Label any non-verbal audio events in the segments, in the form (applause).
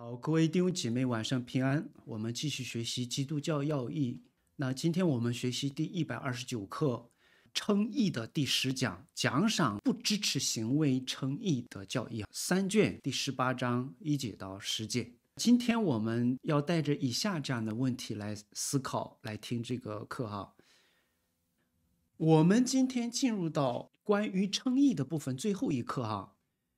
好，各位弟兄姐妹，晚上平安。我们继续学习基督教要义。那今天我们学习第一百二十九课，称义的第十讲，奖赏不支持行为称义的教义，三卷第十八章一节到十节。今天我们要带着以下这样的问题来思考，来听这个课哈。我们今天进入到关于称义的部分最后一课哈，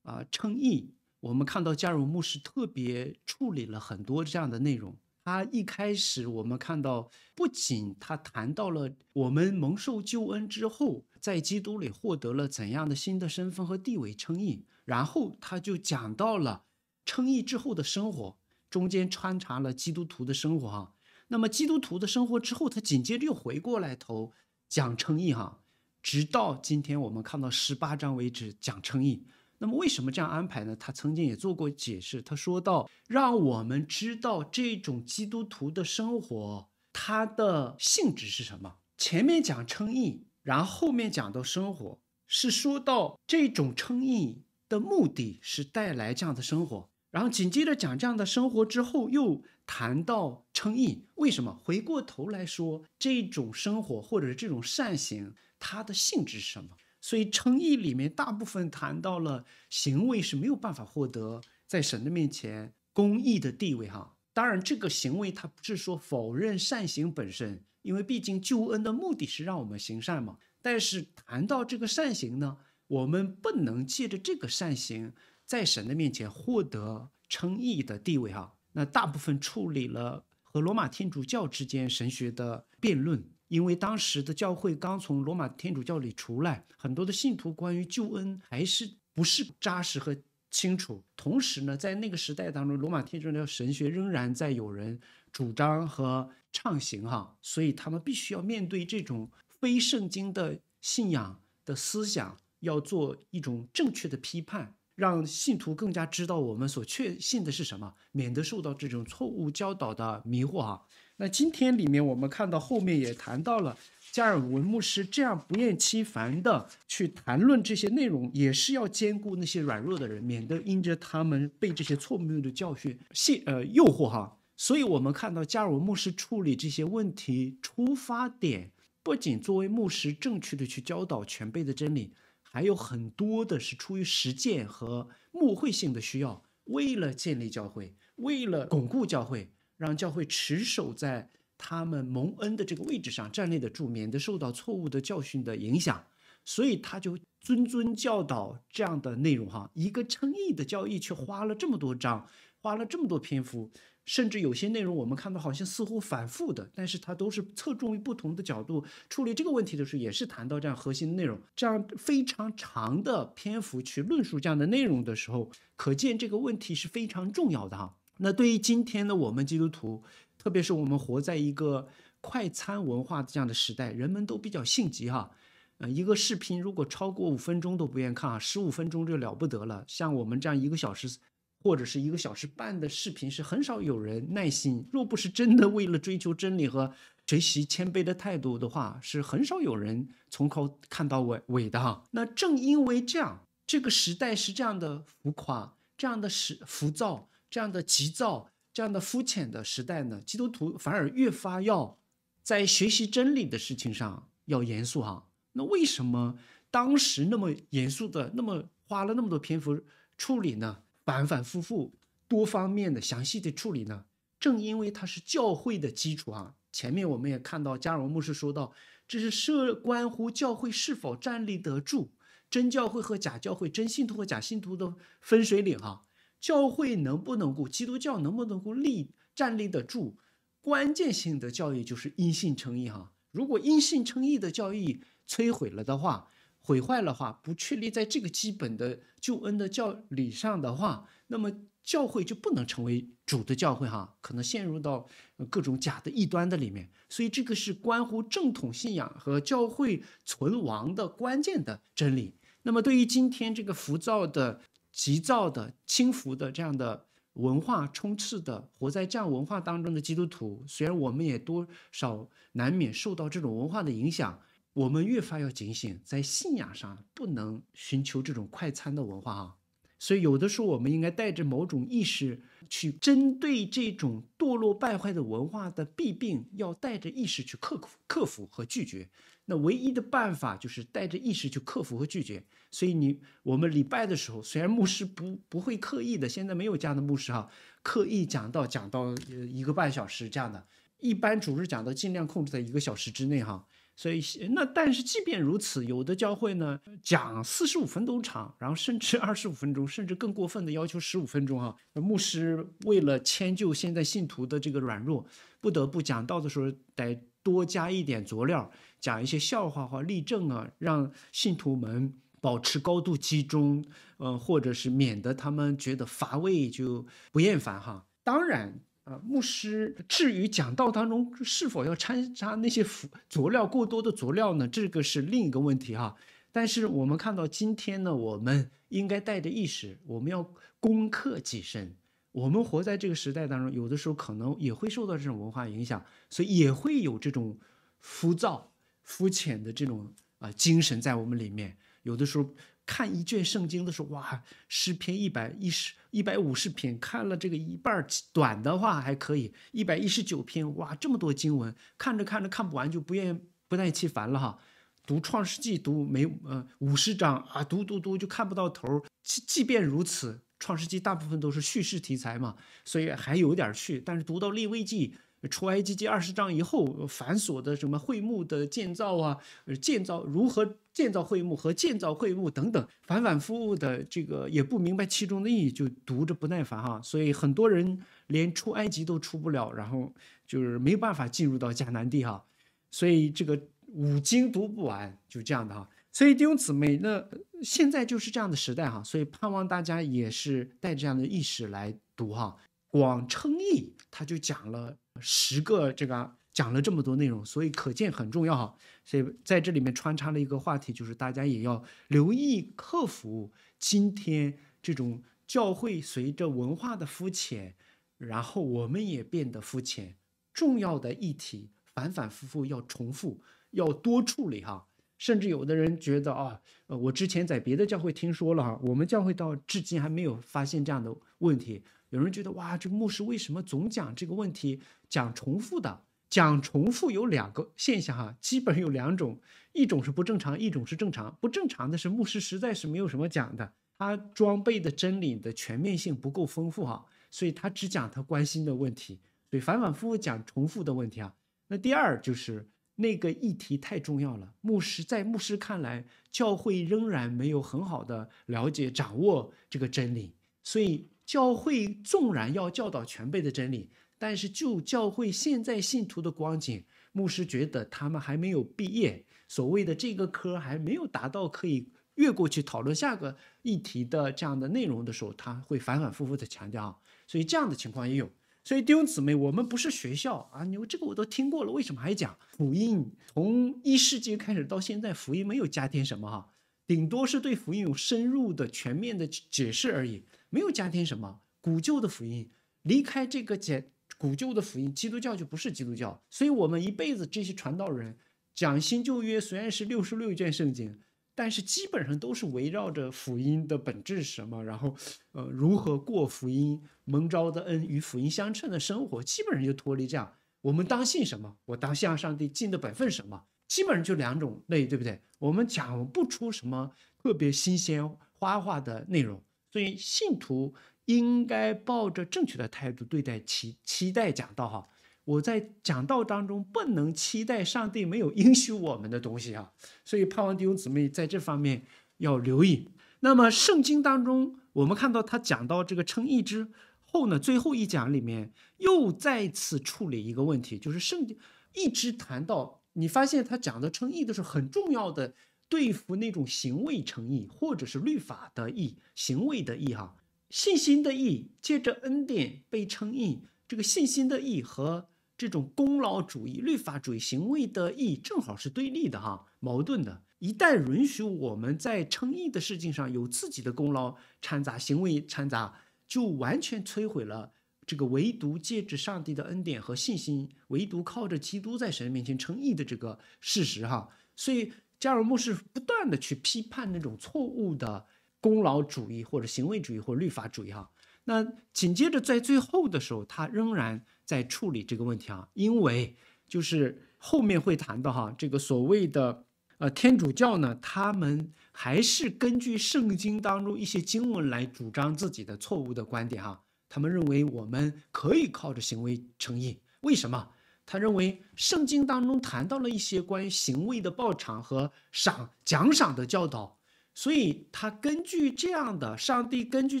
啊，称义。我们看到加尔牧师特别处理了很多这样的内容。他一开始，我们看到不仅他谈到了我们蒙受救恩之后，在基督里获得了怎样的新的身份和地位称义，然后他就讲到了称义之后的生活，中间穿插了基督徒的生活哈。那么基督徒的生活之后，他紧接着又回过来头讲称义哈，直到今天我们看到十八章为止讲称义。那么为什么这样安排呢？他曾经也做过解释，他说到，让我们知道这种基督徒的生活，它的性质是什么。前面讲称义，然后面讲到生活，是说到这种称义的目的是带来这样的生活，然后紧接着讲这样的生活之后，又谈到称义。为什么？回过头来说，这种生活或者是这种善行，它的性质是什么？所以称义里面大部分谈到了行为是没有办法获得在神的面前公义的地位哈。当然这个行为它不是说否认善行本身，因为毕竟救恩的目的是让我们行善嘛。但是谈到这个善行呢，我们不能借着这个善行在神的面前获得称义的地位哈。那大部分处理了和罗马天主教之间神学的辩论。因为当时的教会刚从罗马天主教里出来，很多的信徒关于救恩还是不是扎实和清楚。同时呢，在那个时代当中，罗马天主教神学仍然在有人主张和畅行哈，所以他们必须要面对这种非圣经的信仰的思想，要做一种正确的批判，让信徒更加知道我们所确信的是什么，免得受到这种错误教导的迷惑哈。那今天里面我们看到后面也谈到了加尔文牧师这样不厌其烦的去谈论这些内容，也是要兼顾那些软弱的人，免得因着他们被这些错误的教训陷呃诱惑哈。所以我们看到加尔文牧师处理这些问题出发点，不仅作为牧师正确的去教导全辈的真理，还有很多的是出于实践和牧会性的需要，为了建立教会，为了巩固教会。让教会持守在他们蒙恩的这个位置上站立得住，免得受到错误的教训的影响。所以他就谆谆教导这样的内容哈。一个称义的教义却花了这么多章，花了这么多篇幅，甚至有些内容我们看到好像似乎反复的，但是它都是侧重于不同的角度处理这个问题的时候，也是谈到这样核心的内容。这样非常长的篇幅去论述这样的内容的时候，可见这个问题是非常重要的哈。那对于今天的我们基督徒，特别是我们活在一个快餐文化这样的时代，人们都比较性急哈。呃，一个视频如果超过五分钟都不愿意看啊，十五分钟就了不得了。像我们这样一个小时或者是一个小时半的视频，是很少有人耐心。若不是真的为了追求真理和学习谦卑的态度的话，是很少有人从头看到尾尾的哈。那正因为这样，这个时代是这样的浮夸，这样的时浮躁。这样的急躁、这样的肤浅的时代呢，基督徒反而越发要在学习真理的事情上要严肃哈。那为什么当时那么严肃的，那么花了那么多篇幅处理呢？反反复复、多方面的、详细的处理呢？正因为它是教会的基础啊。前面我们也看到加尔文牧师说到，这是涉关乎教会是否站立得住，真教会和假教会、真信徒和假信徒的分水岭哈。教会能不能够基督教能不能够立站立得住？关键性的教义就是因信称义哈。如果因信称义的教义摧毁了的话，毁坏了话，不确立在这个基本的救恩的教理上的话，那么教会就不能成为主的教会哈，可能陷入到各种假的异端的里面。所以这个是关乎正统信仰和教会存亡的关键的真理。那么对于今天这个浮躁的。急躁的、轻浮的这样的文化充斥的，活在这样文化当中的基督徒，虽然我们也多少难免受到这种文化的影响，我们越发要警醒，在信仰上不能寻求这种快餐的文化啊。所以，有的时候我们应该带着某种意识去针对这种堕落败坏的文化的弊病，要带着意识去克服、克服和拒绝。那唯一的办法就是带着意识去克服和拒绝。所以你我们礼拜的时候，虽然牧师不不会刻意的，现在没有这样的牧师哈，刻意讲到讲到呃一个半小时这样的，一般主日讲的尽量控制在一个小时之内哈。所以那但是即便如此，有的教会呢讲四十五分钟长，然后甚至二十五分钟，甚至更过分的要求十五分钟哈。牧师为了迁就现在信徒的这个软弱，不得不讲到的时候得多加一点佐料，讲一些笑话或例证啊，让信徒们。保持高度集中，呃，或者是免得他们觉得乏味就不厌烦哈。当然啊，牧师至于讲道当中是否要掺杂那些辅佐料过多的佐料呢？这个是另一个问题哈。但是我们看到今天呢，我们应该带着意识，我们要攻克己身。我们活在这个时代当中，有的时候可能也会受到这种文化影响，所以也会有这种浮躁、肤浅的这种啊精神在我们里面。有的时候看一卷圣经的时候，哇，诗篇一百一十一百五十篇，看了这个一半短的话还可以，一百一十九篇，哇，这么多经文，看着看着看不完，就不愿意，不耐其烦了哈。读创世纪读没呃五十章啊，读读读就看不到头。即即便如此，创世纪大部分都是叙事题材嘛，所以还有点趣。但是读到列位记。出埃及记二十章以后，繁琐的什么会幕的建造啊，建造如何建造会幕和建造会幕等等，反反复复的这个也不明白其中的意义，就读着不耐烦哈，所以很多人连出埃及都出不了，然后就是没有办法进入到迦南地哈，所以这个五经读不完就这样的哈，所以弟兄姊妹那现在就是这样的时代哈，所以盼望大家也是带这样的意识来读哈，广称义。他就讲了十个，这个讲了这么多内容，所以可见很重要哈。所以在这里面穿插了一个话题，就是大家也要留意克服今天这种教会随着文化的肤浅，然后我们也变得肤浅。重要的议题反反复复要重复，要多处理哈。甚至有的人觉得啊，呃，我之前在别的教会听说了哈，我们教会到至今还没有发现这样的问题。有人觉得哇，这个牧师为什么总讲这个问题？讲重复的，讲重复有两个现象哈，基本上有两种，一种是不正常，一种是正常。不正常的是牧师实在是没有什么讲的，他装备的真理的全面性不够丰富哈，所以他只讲他关心的问题，所以反反复复讲重复的问题啊。那第二就是那个议题太重要了，牧师在牧师看来，教会仍然没有很好的了解掌握这个真理，所以。教会纵然要教导全辈的真理，但是就教会现在信徒的光景，牧师觉得他们还没有毕业，所谓的这个科还没有达到可以越过去讨论下个议题的这样的内容的时候，他会反反复复的强调。所以这样的情况也有。所以弟兄姊妹，我们不是学校啊，你这个我都听过了，为什么还讲福音？从一世纪开始到现在，福音没有加添什么哈，顶多是对福音有深入的、全面的解释而已。没有家庭什么古旧的福音，离开这个简古旧的福音，基督教就不是基督教。所以，我们一辈子这些传道人讲新旧约，虽然是六十六卷圣经，但是基本上都是围绕着福音的本质是什么，然后呃如何过福音蒙召的恩与福音相称的生活，基本上就脱离这样。我们当信什么？我当向上帝尽的本分什么？基本上就两种类，对不对？我们讲不出什么特别新鲜花花的内容。所以信徒应该抱着正确的态度对待期期待讲道哈，我在讲道当中不能期待上帝没有允许我们的东西啊，所以盼望弟兄姊妹在这方面要留意。那么圣经当中我们看到他讲到这个称义之后呢，最后一讲里面又再次处理一个问题，就是圣经一直谈到，你发现他讲的称义都是很重要的。对付那种行为成义，或者是律法的义、行为的义、哈信心的义，借着恩典被称义。这个信心的义和这种功劳主义、律法主义、行为的义正好是对立的哈，矛盾的。一旦允许我们在称义的事情上有自己的功劳掺杂、行为掺杂，就完全摧毁了这个唯独借着上帝的恩典和信心，唯独靠着基督在神面前称义的这个事实哈，所以。加尔默是不断的去批判那种错误的功劳主义或者行为主义或者律法主义哈。那紧接着在最后的时候，他仍然在处理这个问题啊，因为就是后面会谈到哈，这个所谓的呃天主教呢，他们还是根据圣经当中一些经文来主张自己的错误的观点哈。他们认为我们可以靠着行为成义，为什么？他认为圣经当中谈到了一些关于行为的报偿和赏奖赏的教导，所以他根据这样的上帝根据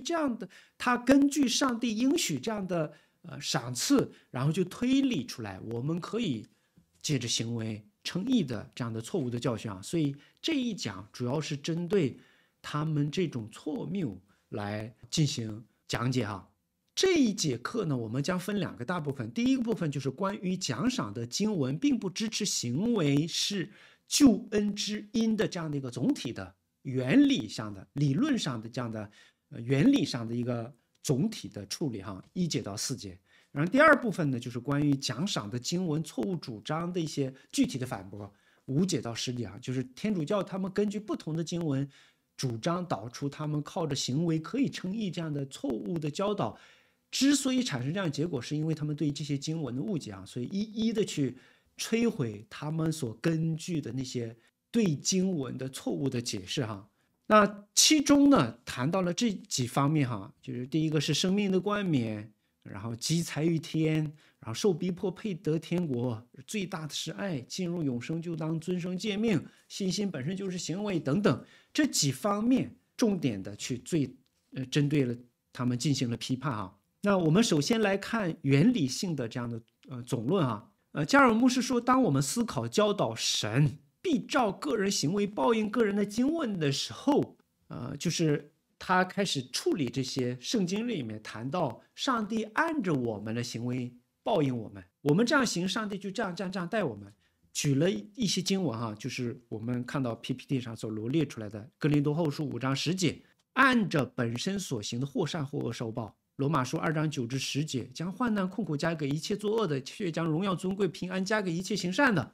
这样的他根据上帝应许这样的呃赏赐，然后就推理出来，我们可以借着行为称义的这样的错误的教训啊。所以这一讲主要是针对他们这种错谬来进行讲解啊。这一节课呢，我们将分两个大部分。第一个部分就是关于奖赏的经文，并不支持行为是救恩之因的这样的一个总体的原理上的理论上的这样的呃原理上的一个总体的处理，哈，一节到四节。然后第二部分呢，就是关于奖赏的经文错误主张的一些具体的反驳，五节到十节啊，就是天主教他们根据不同的经文主张导出他们靠着行为可以称义这样的错误的教导。之所以产生这样结果，是因为他们对这些经文的误解啊，所以一一的去摧毁他们所根据的那些对经文的错误的解释哈。那其中呢，谈到了这几方面哈，就是第一个是生命的冠冕，然后积财于天，然后受逼迫配得天国，最大的是爱，进入永生就当尊生诫命，信心本身就是行为等等这几方面，重点的去最呃针对了他们进行了批判啊。那我们首先来看原理性的这样的呃总论啊，呃加尔木是说，当我们思考教导神必照个人行为报应个人的经问的时候，呃，就是他开始处理这些圣经里面谈到上帝按着我们的行为报应我们，我们这样行，上帝就这样这样这样待我们，举了一些经文哈，就是我们看到 PPT 上所罗列出来的《格林多后书》五章十节，按着本身所行的或善或恶受报。罗马书二章九至十节，将患难困苦加给一切作恶的，却将荣耀尊贵平安加给一切行善的。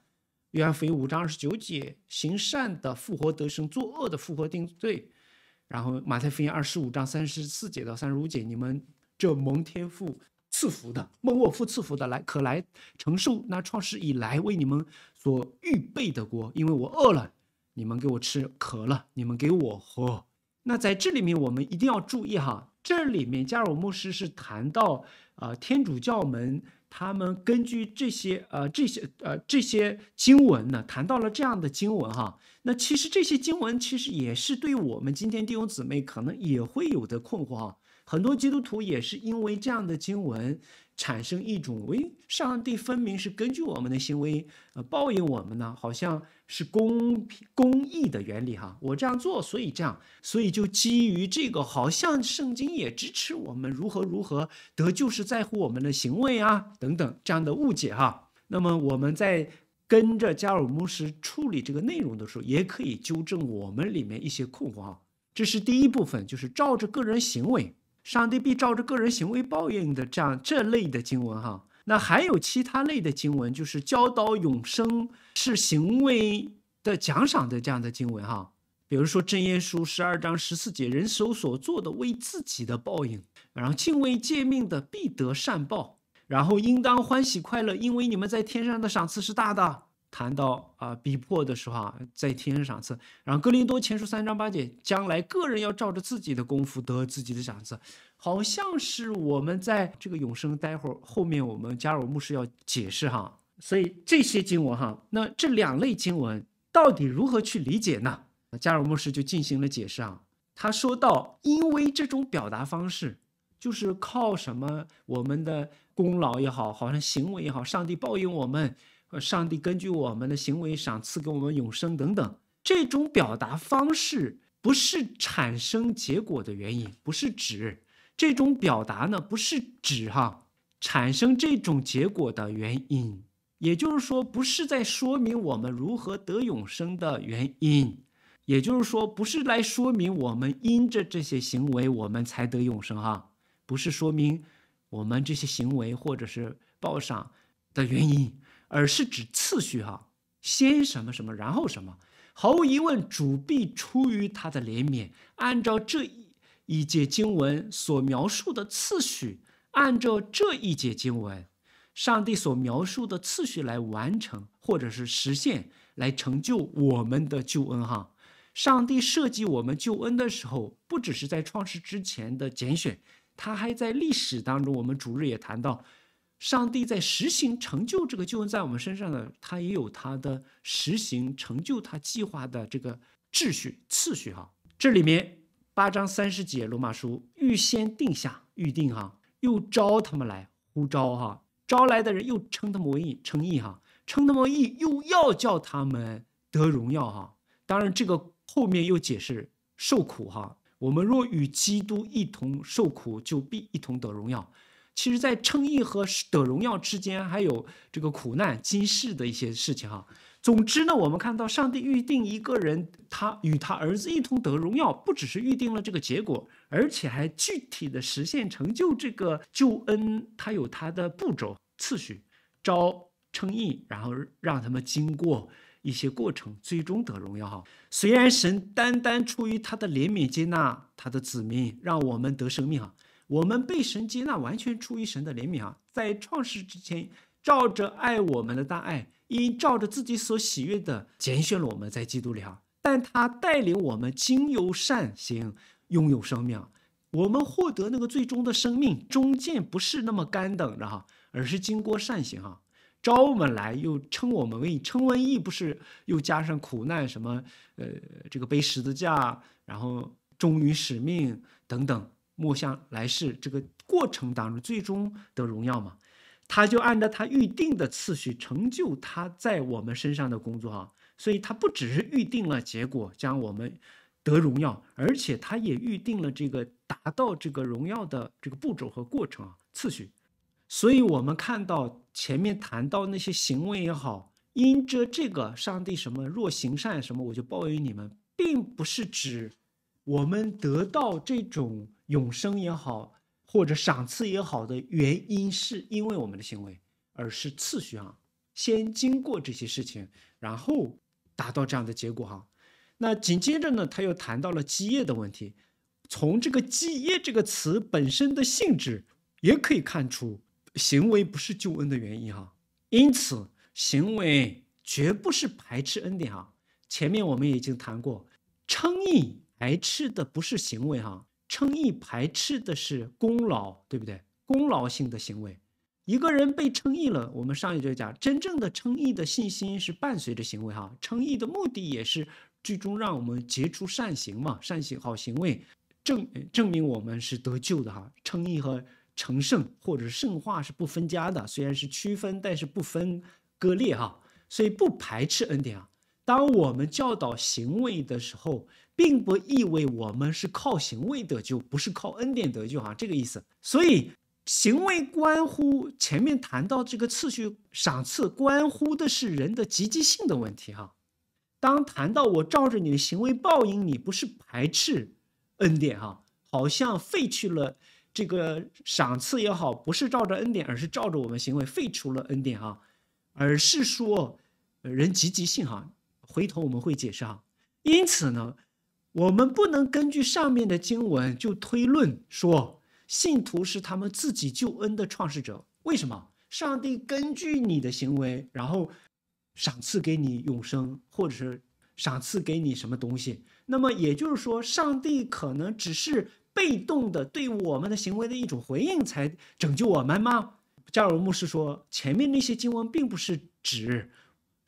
约翰福音五章二十九节，行善的复活得生，作恶的复活定罪。然后马太福音二十五章三十四节到三十五节，你们这蒙天父赐福的，蒙我父赐福的，来可来承受那创世以来为你们所预备的国。因为我饿了，你们给我吃；渴了，你们给我喝。那在这里面，我们一定要注意哈。这里面加尔姆牧师是谈到，呃，天主教门他们根据这些，呃，这些，呃，这些经文呢，谈到了这样的经文哈。那其实这些经文其实也是对我们今天弟兄姊妹可能也会有的困惑哈。很多基督徒也是因为这样的经文。产生一种，哎，上帝分明是根据我们的行为，呃，报应我们呢，好像是公平、公义的原理哈。我这样做，所以这样，所以就基于这个，好像圣经也支持我们如何如何得，就是在乎我们的行为啊，等等这样的误解哈。那么我们在跟着加尔姆斯处理这个内容的时候，也可以纠正我们里面一些困惑哈。这是第一部分，就是照着个人行为。上帝必照着个人行为报应的这样这类的经文哈，那还有其他类的经文，就是教导永生是行为的奖赏的这样的经文哈，比如说《真言书》十二章十四节，人手所做的为自己的报应，然后敬畏诫命的必得善报，然后应当欢喜快乐，因为你们在天上的赏赐是大的。谈到啊逼迫的时候啊，在提升赏赐，然后哥林多前书三章八节，将来个人要照着自己的功夫得自己的赏赐，好像是我们在这个永生，待会儿后面我们加入牧师要解释哈，所以这些经文哈，那这两类经文到底如何去理解呢？加入牧师就进行了解释啊，他说到，因为这种表达方式就是靠什么我们的功劳也好好像行为也好，上帝报应我们。上帝根据我们的行为赏赐给我们永生等等，这种表达方式不是产生结果的原因，不是指这种表达呢，不是指哈产生这种结果的原因，也就是说，不是在说明我们如何得永生的原因，也就是说，不是来说明我们因着这些行为我们才得永生哈，不是说明我们这些行为或者是报赏的原因。而是指次序哈，先什么什么，然后什么。毫无疑问，主必出于他的怜悯，按照这一一节经文所描述的次序，按照这一节经文上帝所描述的次序来完成，或者是实现，来成就我们的救恩哈。上帝设计我们救恩的时候，不只是在创世之前的拣选，他还在历史当中。我们主日也谈到。上帝在实行成就这个救恩在我们身上呢，他也有他的实行成就他计划的这个秩序次序哈。这里面八章三十节罗马书预先定下预定哈，又招他们来呼召哈，招来的人又称他们为义称义哈，称他们为义又要叫他们得荣耀哈。当然这个后面又解释受苦哈，我们若与基督一同受苦，就必一同得荣耀。其实，在称义和得荣耀之间，还有这个苦难、今世的一些事情哈。总之呢，我们看到上帝预定一个人，他与他儿子一同得荣耀，不只是预定了这个结果，而且还具体的实现、成就这个救恩，他有他的步骤、次序，招称义，然后让他们经过一些过程，最终得荣耀哈。虽然神单单出于他的怜悯接纳他的子民，让我们得生命哈。我们被神接纳，完全出于神的怜悯啊！在创世之前，照着爱我们的大爱，因照着自己所喜悦的拣选了我们，在基督里哈。但他带领我们经由善行拥有生命，我们获得那个最终的生命。终见不是那么干等着哈，而是经过善行哈，招我们来又称我们为称瘟疫，不是又加上苦难什么呃这个背十字架，然后忠于使命等等。末向来世这个过程当中，最终得荣耀嘛？他就按照他预定的次序成就他在我们身上的工作啊。所以他不只是预定了结果，将我们得荣耀，而且他也预定了这个达到这个荣耀的这个步骤和过程啊次序。所以我们看到前面谈到那些行为也好，因着这个上帝什么，若行善什么，我就报应你们，并不是指我们得到这种。永生也好，或者赏赐也好的原因，是因为我们的行为，而是次序哈，先经过这些事情，然后达到这样的结果哈。那紧接着呢，他又谈到了基业的问题。从这个基业这个词本身的性质，也可以看出，行为不是救恩的原因哈。因此，行为绝不是排斥恩典哈。前面我们已经谈过，称义排斥的不是行为哈。称义排斥的是功劳，对不对？功劳性的行为，一个人被称义了。我们上一节讲，真正的称义的信心是伴随着行为，哈。称义的目的也是最终让我们结出善行嘛，善行好行为，证证明我们是得救的，哈。称义和成圣或者圣化是不分家的，虽然是区分，但是不分割裂，哈。所以不排斥恩典。当我们教导行为的时候。并不意味我们是靠行为得救，不是靠恩典得救哈，这个意思。所以行为关乎前面谈到这个次序赏赐，关乎的是人的积极性的问题哈。当谈到我照着你的行为报应，你不是排斥恩典哈，好像废去了这个赏赐也好，不是照着恩典，而是照着我们行为废除了恩典哈，而是说人积极性哈，回头我们会解释哈。因此呢。我们不能根据上面的经文就推论说信徒是他们自己救恩的创始者。为什么上帝根据你的行为，然后赏赐给你永生，或者是赏赐给你什么东西？那么也就是说，上帝可能只是被动的对我们的行为的一种回应，才拯救我们吗？加尔文牧师说，前面那些经文并不是指。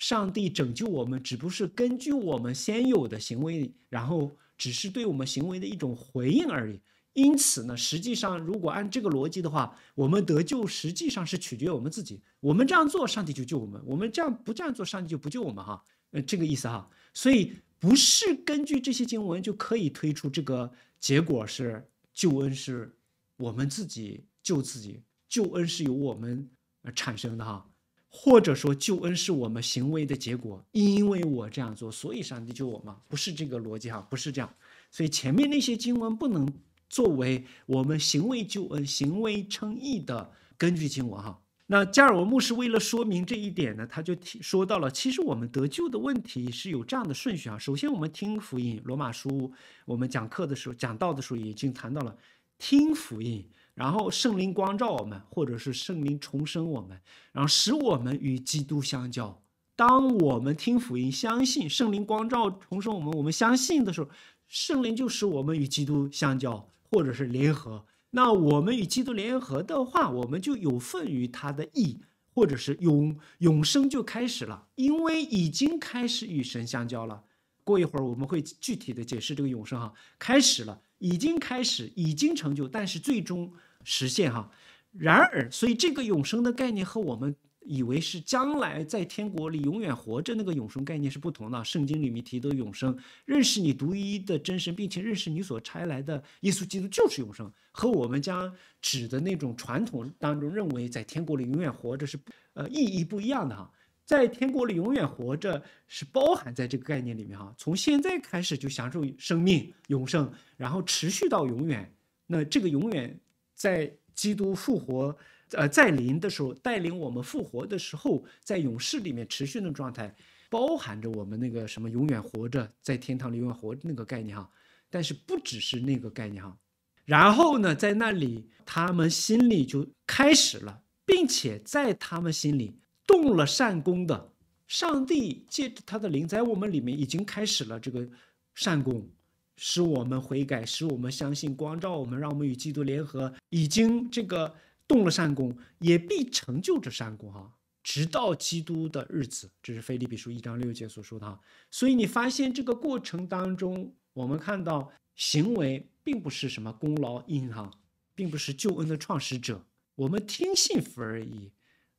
上帝拯救我们，只不过是根据我们先有的行为，然后只是对我们行为的一种回应而已。因此呢，实际上如果按这个逻辑的话，我们得救实际上是取决于我们自己。我们这样做，上帝就救我们；我们这样不这样做，上帝就不救我们。哈，呃，这个意思哈。所以不是根据这些经文就可以推出这个结果是救恩是我们自己救自己，救恩是由我们产生的哈。或者说救恩是我们行为的结果，因为我这样做，所以上帝救我吗？不是这个逻辑哈，不是这样。所以前面那些经文不能作为我们行为救恩、行为称义的根据经文哈。那加尔文牧师为了说明这一点呢，他就说到了，其实我们得救的问题是有这样的顺序啊。首先我们听福音，罗马书，我们讲课的时候讲到的时候已经谈到了，听福音。然后圣灵光照我们，或者是圣灵重生我们，然后使我们与基督相交。当我们听福音、相信圣灵光照重生我们，我们相信的时候，圣灵就使我们与基督相交，或者是联合。那我们与基督联合的话，我们就有份于他的义，或者是永永生就开始了，因为已经开始与神相交了。过一会儿我们会具体的解释这个永生哈，开始了。已经开始，已经成就，但是最终实现哈。然而，所以这个永生的概念和我们以为是将来在天国里永远活着那个永生概念是不同的。圣经里面提的永生，认识你独一的真神，并且认识你所差来的耶稣基督，就是永生，和我们将指的那种传统当中认为在天国里永远活着是，呃，意义不一样的哈。在天国里永远活着是包含在这个概念里面哈。从现在开始就享受生命永生，然后持续到永远。那这个永远，在基督复活，呃，在临的时候带领我们复活的时候，在永世里面持续的状态，包含着我们那个什么永远活着，在天堂里永远活着那个概念哈。但是不只是那个概念哈。然后呢，在那里他们心里就开始了，并且在他们心里。动了善功的，上帝借着他的灵在我们里面已经开始了这个善功，使我们悔改，使我们相信光照我们，让我们与基督联合，已经这个动了善功，也必成就这善功哈，直到基督的日子。这是菲利比书一章六节所说的哈。所以你发现这个过程当中，我们看到行为并不是什么功劳因哈，并不是救恩的创始者，我们听信服而已。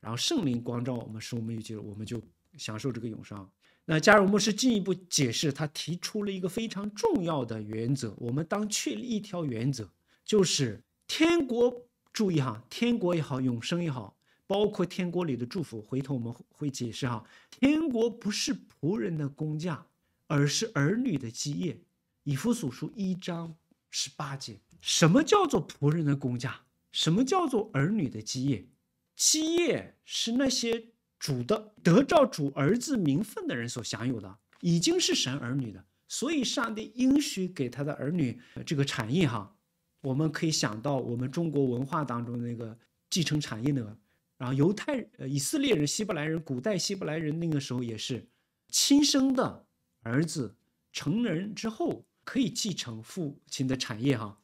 然后圣灵光照我们，使我们有机会，我们就享受这个永生。那加尔默施进一步解释，他提出了一个非常重要的原则。我们当确立一条原则，就是天国注意哈，天国也好，永生也好，包括天国里的祝福，回头我们会解释哈。天国不是仆人的工匠，而是儿女的基业。以弗所书一章十八节，什么叫做仆人的工匠？什么叫做儿女的基业？基业是那些主的得到主儿子名分的人所享有的，已经是神儿女的，所以上帝应许给他的儿女这个产业哈。我们可以想到我们中国文化当中的个继承产业那个，然后犹太呃以色列人希伯来人古代希伯来人那个时候也是亲生的儿子成人之后可以继承父亲的产业哈，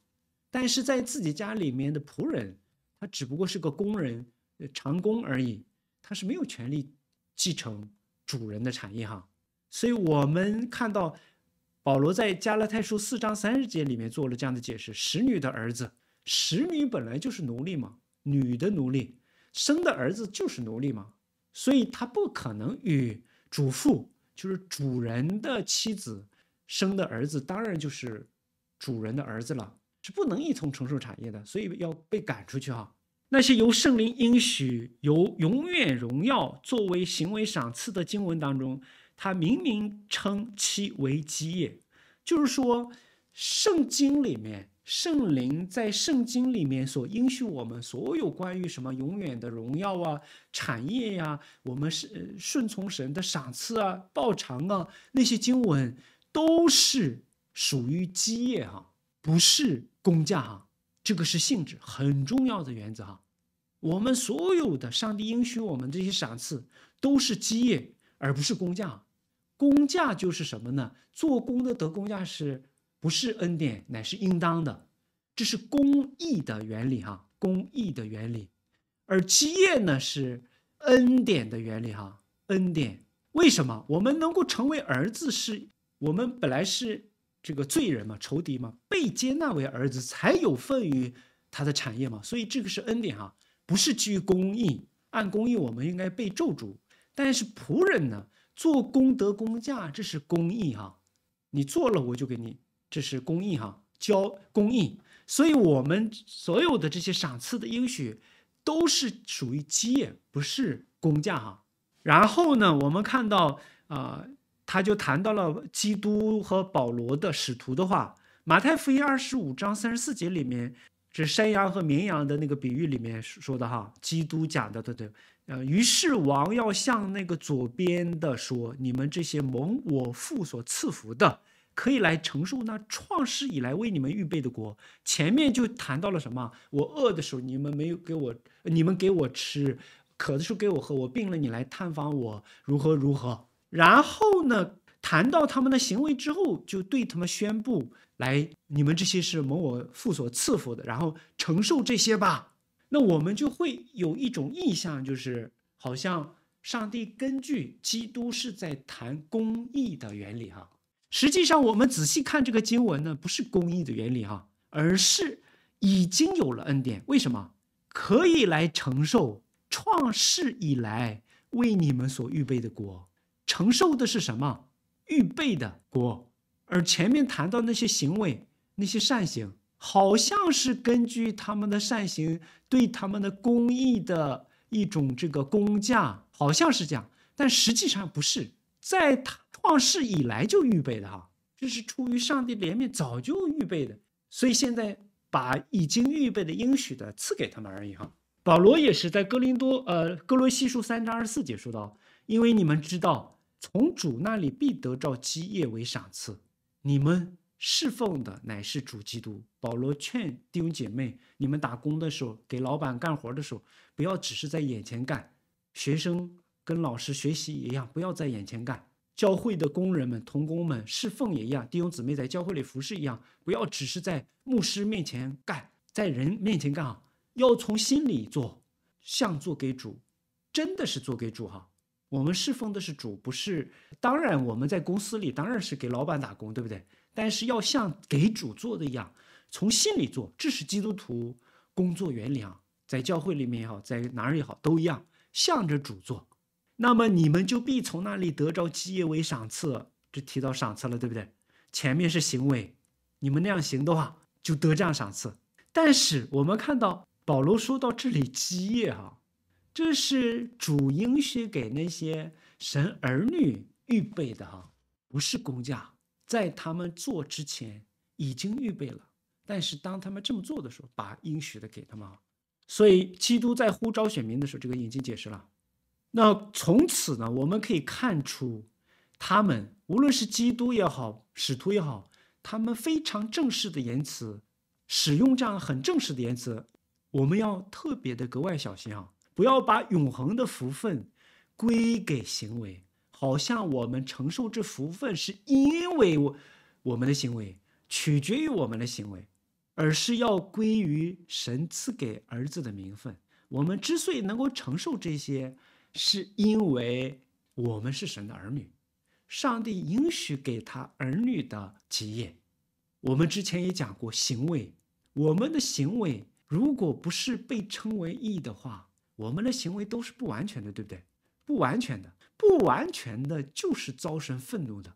但是在自己家里面的仆人，他只不过是个工人。长工而已，他是没有权利继承主人的产业哈。所以我们看到保罗在加勒泰书四章三十节里面做了这样的解释：使女的儿子，使女本来就是奴隶嘛，女的奴隶生的儿子就是奴隶嘛，所以他不可能与主妇，就是主人的妻子生的儿子，当然就是主人的儿子了，是不能一同承受产业的，所以要被赶出去哈。那些由圣灵应许、由永远荣耀作为行为赏赐的经文当中，他明明称其为基业，就是说，圣经里面，圣灵在圣经里面所应许我们所有关于什么永远的荣耀啊、产业呀，我们是顺从神的赏赐啊、报偿啊，那些经文都是属于基业哈，不是工价哈。这个是性质很重要的原则哈，我们所有的上帝应许我们这些赏赐都是基业，而不是工价。工价就是什么呢？做工的得工价是不是恩典，乃是应当的，这是公益的原理哈，公益的原理。而基业呢是恩典的原理哈，恩典。为什么我们能够成为儿子？是我们本来是。这个罪人嘛，仇敌嘛，被接纳为儿子才有份于他的产业嘛，所以这个是恩典哈，不是基于公义。按公义，我们应该被咒诅。但是仆人呢，做功德工价，这是公义哈，你做了我就给你，这是公义哈，交公义。所以我们所有的这些赏赐的应许，都是属于基业，不是工价哈。然后呢，我们看到啊。他就谈到了基督和保罗的使徒的话，《马太福音》二十五章三十四节里面，这山羊和绵羊的那个比喻里面说的哈，基督讲的对对，呃，于是王要向那个左边的说：“你们这些蒙我父所赐福的，可以来承受那创世以来为你们预备的国。”前面就谈到了什么？我饿的时候你们没有给我，你们给我吃；渴的时候给我喝；我病了你来探访我，如何如何？然后呢，谈到他们的行为之后，就对他们宣布：来，你们这些是某某父所赐福的，然后承受这些吧。那我们就会有一种印象，就是好像上帝根据基督是在谈公义的原理哈。实际上，我们仔细看这个经文呢，不是公义的原理哈，而是已经有了恩典。为什么可以来承受创世以来为你们所预备的国？承受的是什么？预备的锅。而前面谈到那些行为，那些善行，好像是根据他们的善行对他们的公益的一种这个工匠，好像是这样，但实际上不是，在他创世以来就预备的哈，这是出于上帝怜悯，早就预备的，所以现在把已经预备的应许的赐给他们而已哈。保罗也是在哥林多呃哥罗西书三章二十四节说到，因为你们知道。从主那里必得照基业为赏赐。你们侍奉的乃是主基督。保罗劝弟兄姐妹：你们打工的时候，给老板干活的时候，不要只是在眼前干；学生跟老师学习一样，不要在眼前干；教会的工人们、童工们侍奉也一样，弟兄姊妹在教会里服侍一样，不要只是在牧师面前干，在人面前干啊！要从心里做，像做给主，真的是做给主哈。我们侍奉的是主，不是当然我们在公司里当然是给老板打工，对不对？但是要像给主做的一样，从心里做。这是基督徒工作原理啊，在教会里面也好，在哪儿也好都一样，向着主做。那么你们就必从那里得着基业为赏赐。这提到赏赐了，对不对？前面是行为，你们那样行的话就得这样赏赐。但是我们看到保罗说到这里，基业哈。这是主应许给那些神儿女预备的哈，不是公价，在他们做之前已经预备了。但是当他们这么做的时候，把应许的给他们啊。所以基督在呼召选民的时候，这个已经解释了。那从此呢，我们可以看出，他们无论是基督也好，使徒也好，他们非常正式的言辞，使用这样很正式的言辞，我们要特别的格外小心啊。不要把永恒的福分归给行为，好像我们承受这福分是因为我们的行为取决于我们的行为，而是要归于神赐给儿子的名分。我们之所以能够承受这些，是因为我们是神的儿女，上帝允许给他儿女的基业。我们之前也讲过行为，我们的行为如果不是被称为义的话。我们的行为都是不完全的，对不对？不完全的，不完全的就是遭神愤怒的；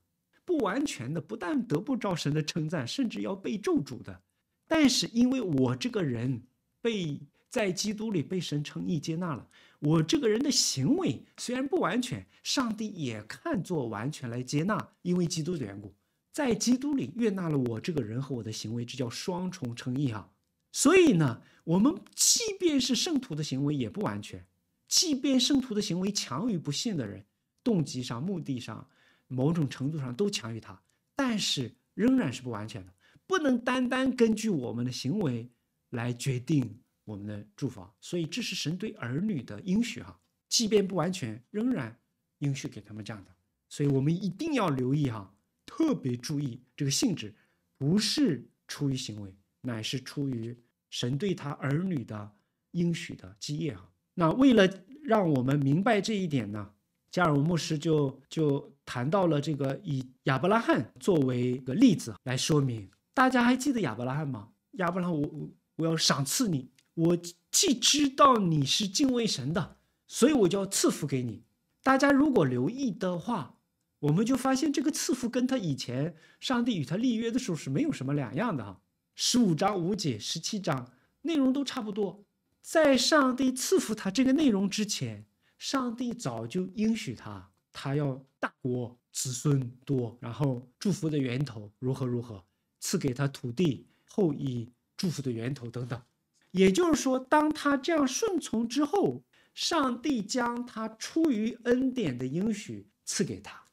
不完全的，不但得不着神的称赞，甚至要被咒诅的。但是，因为我这个人被在基督里被神称义接纳了，我这个人的行为虽然不完全，上帝也看作完全来接纳，因为基督的缘故，在基督里悦纳了我这个人和我的行为，这叫双重称义啊！所以呢。我们即便是圣徒的行为也不完全，即便圣徒的行为强于不信的人，动机上、目的上、某种程度上都强于他，但是仍然是不完全的，不能单单根据我们的行为来决定我们的祝福。所以这是神对儿女的应许哈，即便不完全，仍然应许给他们这样的。所以我们一定要留意哈，特别注意这个性质，不是出于行为，乃是出于。神对他儿女的应许的基业啊。那为了让我们明白这一点呢，加尔文牧师就就谈到了这个以亚伯拉罕作为一个例子来说明。大家还记得亚伯拉罕吗？亚伯拉，我我我要赏赐你，我既知道你是敬畏神的，所以我就要赐福给你。大家如果留意的话，我们就发现这个赐福跟他以前上帝与他立约的时候是没有什么两样的哈。十五章无解，十七章内容都差不多。在上帝赐福他这个内容之前，上帝早就应许他，他要大国子孙多，然后祝福的源头如何如何，赐给他土地，后裔祝福的源头等等。也就是说，当他这样顺从之后，上帝将他出于恩典的应许赐给他。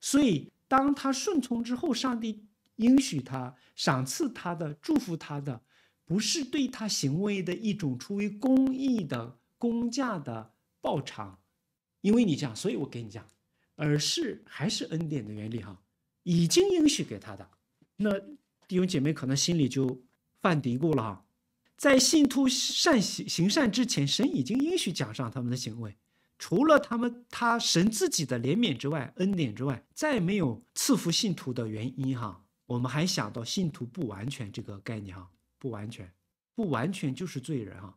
所以，当他顺从之后，上帝。应许他、赏赐他的、祝福他的，不是对他行为的一种出于公义的公价的报偿，因为你讲，所以我给你讲，而是还是恩典的原理哈。已经应许给他的，那弟兄姐妹可能心里就犯嘀咕了哈。在信徒善行行善之前，神已经应许奖赏他们的行为，除了他们他神自己的怜悯之外，恩典之外，再没有赐福信徒的原因哈。我们还想到信徒不完全这个概念哈，不完全，不完全就是罪人哈。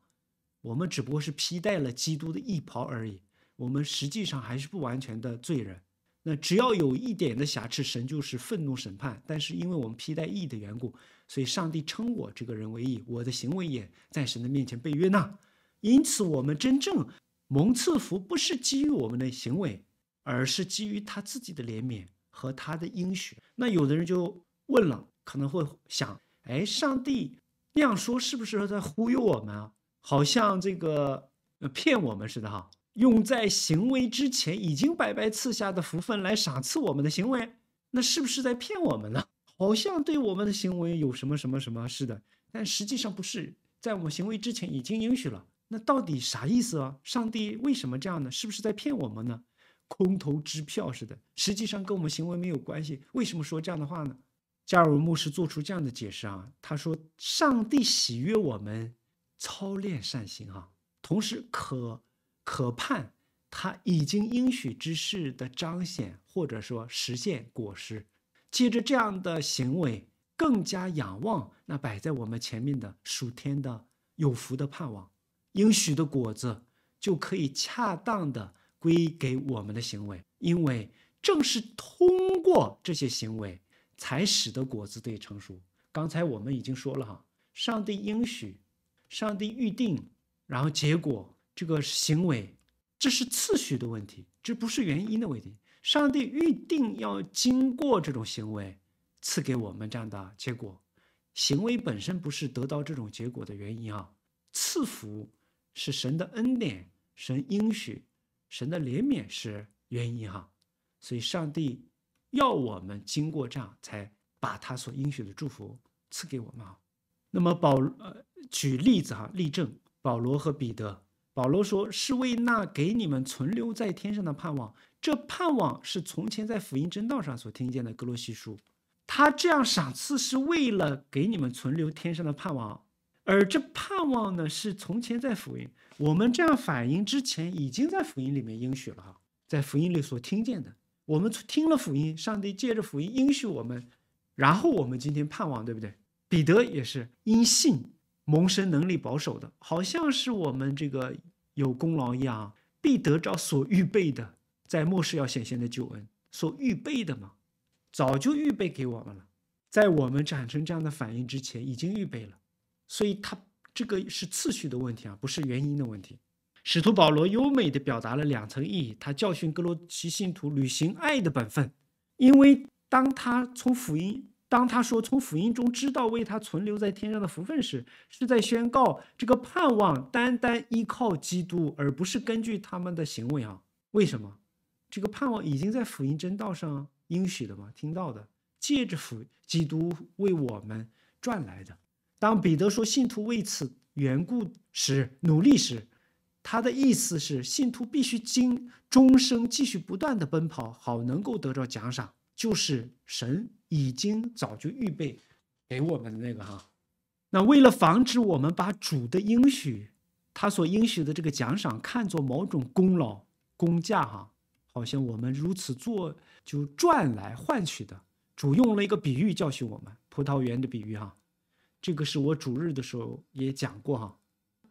我们只不过是披戴了基督的衣袍而已，我们实际上还是不完全的罪人。那只要有一点的瑕疵，神就是愤怒审判。但是因为我们披戴义的缘故，所以上帝称我这个人为义，我的行为也在神的面前被悦纳。因此，我们真正蒙赐福不是基于我们的行为，而是基于他自己的怜悯和他的应许。那有的人就。问了，可能会想，哎，上帝那样说，是不是在忽悠我们啊？好像这个骗我们似的哈。用在行为之前已经白白赐下的福分来赏赐我们的行为，那是不是在骗我们呢？好像对我们的行为有什么什么什么似的，但实际上不是，在我们行为之前已经允许了。那到底啥意思啊？上帝为什么这样呢？是不是在骗我们呢？空头支票似的，实际上跟我们行为没有关系。为什么说这样的话呢？加尔文牧师做出这样的解释啊，他说：“上帝喜悦我们操练善行啊，同时可可盼他已经应许之事的彰显，或者说实现果实。借着这样的行为，更加仰望那摆在我们前面的属天的有福的盼望，应许的果子就可以恰当的归给我们的行为，因为正是通过这些行为。”才使得果子得以成熟。刚才我们已经说了哈，上帝应许，上帝预定，然后结果这个行为，这是次序的问题，这不是原因的问题。上帝预定要经过这种行为赐给我们这样的结果，行为本身不是得到这种结果的原因啊。赐福是神的恩典，神应许，神的怜悯是原因哈。所以，上帝。要我们经过这样，才把他所应许的祝福赐给我们啊。那么保，举例子哈，例证保罗和彼得。保罗说：“是为那给你们存留在天上的盼望，这盼望是从前在福音真道上所听见的格罗西书。他这样赏赐是为了给你们存留天上的盼望，而这盼望呢，是从前在福音我们这样反应之前已经在福音里面应许了哈，在福音里所听见的。”我们听了福音，上帝借着福音应许我们，然后我们今天盼望，对不对？彼得也是因信萌生能力保守的，好像是我们这个有功劳一样啊。得照所预备的，在末世要显现的救恩所预备的嘛，早就预备给我们了，在我们产生这样的反应之前已经预备了，所以他这个是次序的问题啊，不是原因的问题。使徒保罗优美的表达了两层意义：他教训格罗奇信徒履行爱的本分，因为当他从福音，当他说从福音中知道为他存留在天上的福分时，是在宣告这个盼望单单依靠基督，而不是根据他们的行为。啊。为什么这个盼望已经在福音真道上应许的吗？听到的，借着辅基督为我们赚来的。当彼得说信徒为此缘故时，努力时，他的意思是，信徒必须经终生继续不断的奔跑，好能够得到奖赏，就是神已经早就预备给我们的那个哈。那为了防止我们把主的应许，他所应许的这个奖赏看作某种功劳、功价哈，好像我们如此做就赚来换取的，主用了一个比喻教训我们葡萄园的比喻哈。这个是我主日的时候也讲过哈。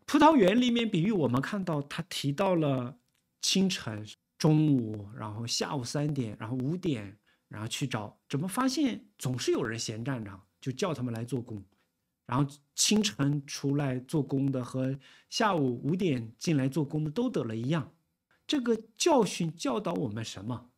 葡萄园里面，比喻我们看到他提到了清晨、中午，然后下午三点，然后五点，然后去找，怎么发现总是有人闲站着，就叫他们来做工。然后清晨出来做工的和下午五点进来做工的都得了一样。这个教训教导我们什么？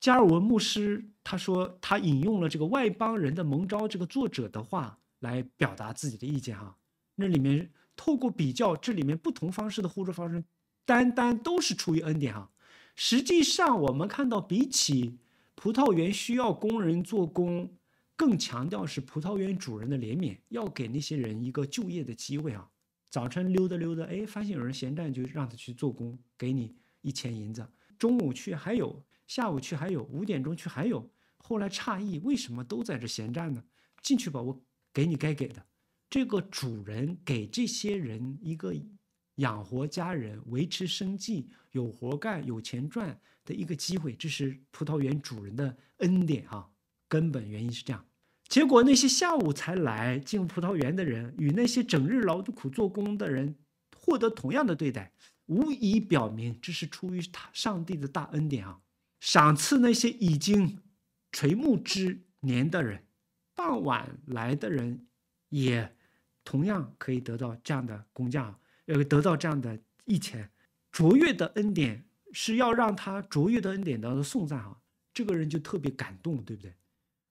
加尔文牧师他说，他引用了这个外邦人的蒙召这个作者的话来表达自己的意见。哈，那里面。透过比较这里面不同方式的互助方式，单单都是出于恩典啊。实际上我们看到，比起葡萄园需要工人做工，更强调是葡萄园主人的怜悯，要给那些人一个就业的机会啊。早晨溜达溜达，哎，发现有人闲站，就让他去做工，给你一千银子。中午去还有，下午去还有，五点钟去还有。后来诧异，为什么都在这闲站呢？进去吧，我给你该给的。这个主人给这些人一个养活家人、维持生计、有活干、有钱赚的一个机会，这是葡萄园主人的恩典啊。根本原因是这样。结果那些下午才来进葡萄园的人，与那些整日劳苦做工的人获得同样的对待，无疑表明这是出于他上帝的大恩典啊，赏赐那些已经垂暮之年的人，傍晚来的人也。同样可以得到这样的工价，呃，得到这样的一钱。卓越的恩典是要让他卓越的恩典得到颂赞啊！这个人就特别感动，对不对？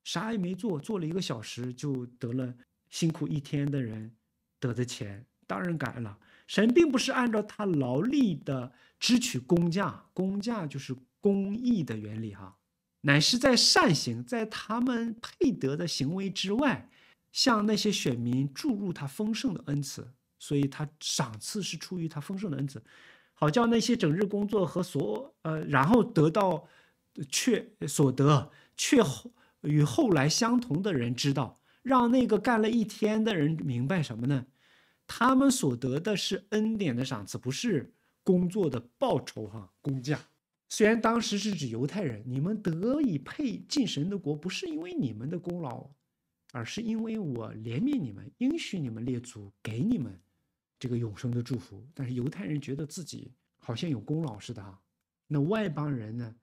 啥也没做，做了一个小时就得了辛苦一天的人得的钱，当然感恩了。神并不是按照他劳力的支取工价，工价就是公益的原理哈，乃是在善行，在他们配得的行为之外。向那些选民注入他丰盛的恩赐，所以他赏赐是出于他丰盛的恩赐，好叫那些整日工作和所呃，然后得到却所得却与后来相同的人知道，让那个干了一天的人明白什么呢？他们所得的是恩典的赏赐，不是工作的报酬。哈，工匠虽然当时是指犹太人，你们得以配进神的国，不是因为你们的功劳。而是因为我怜悯你们，应许你们列祖给你们这个永生的祝福。但是犹太人觉得自己好像有功劳似的啊。那外邦人呢，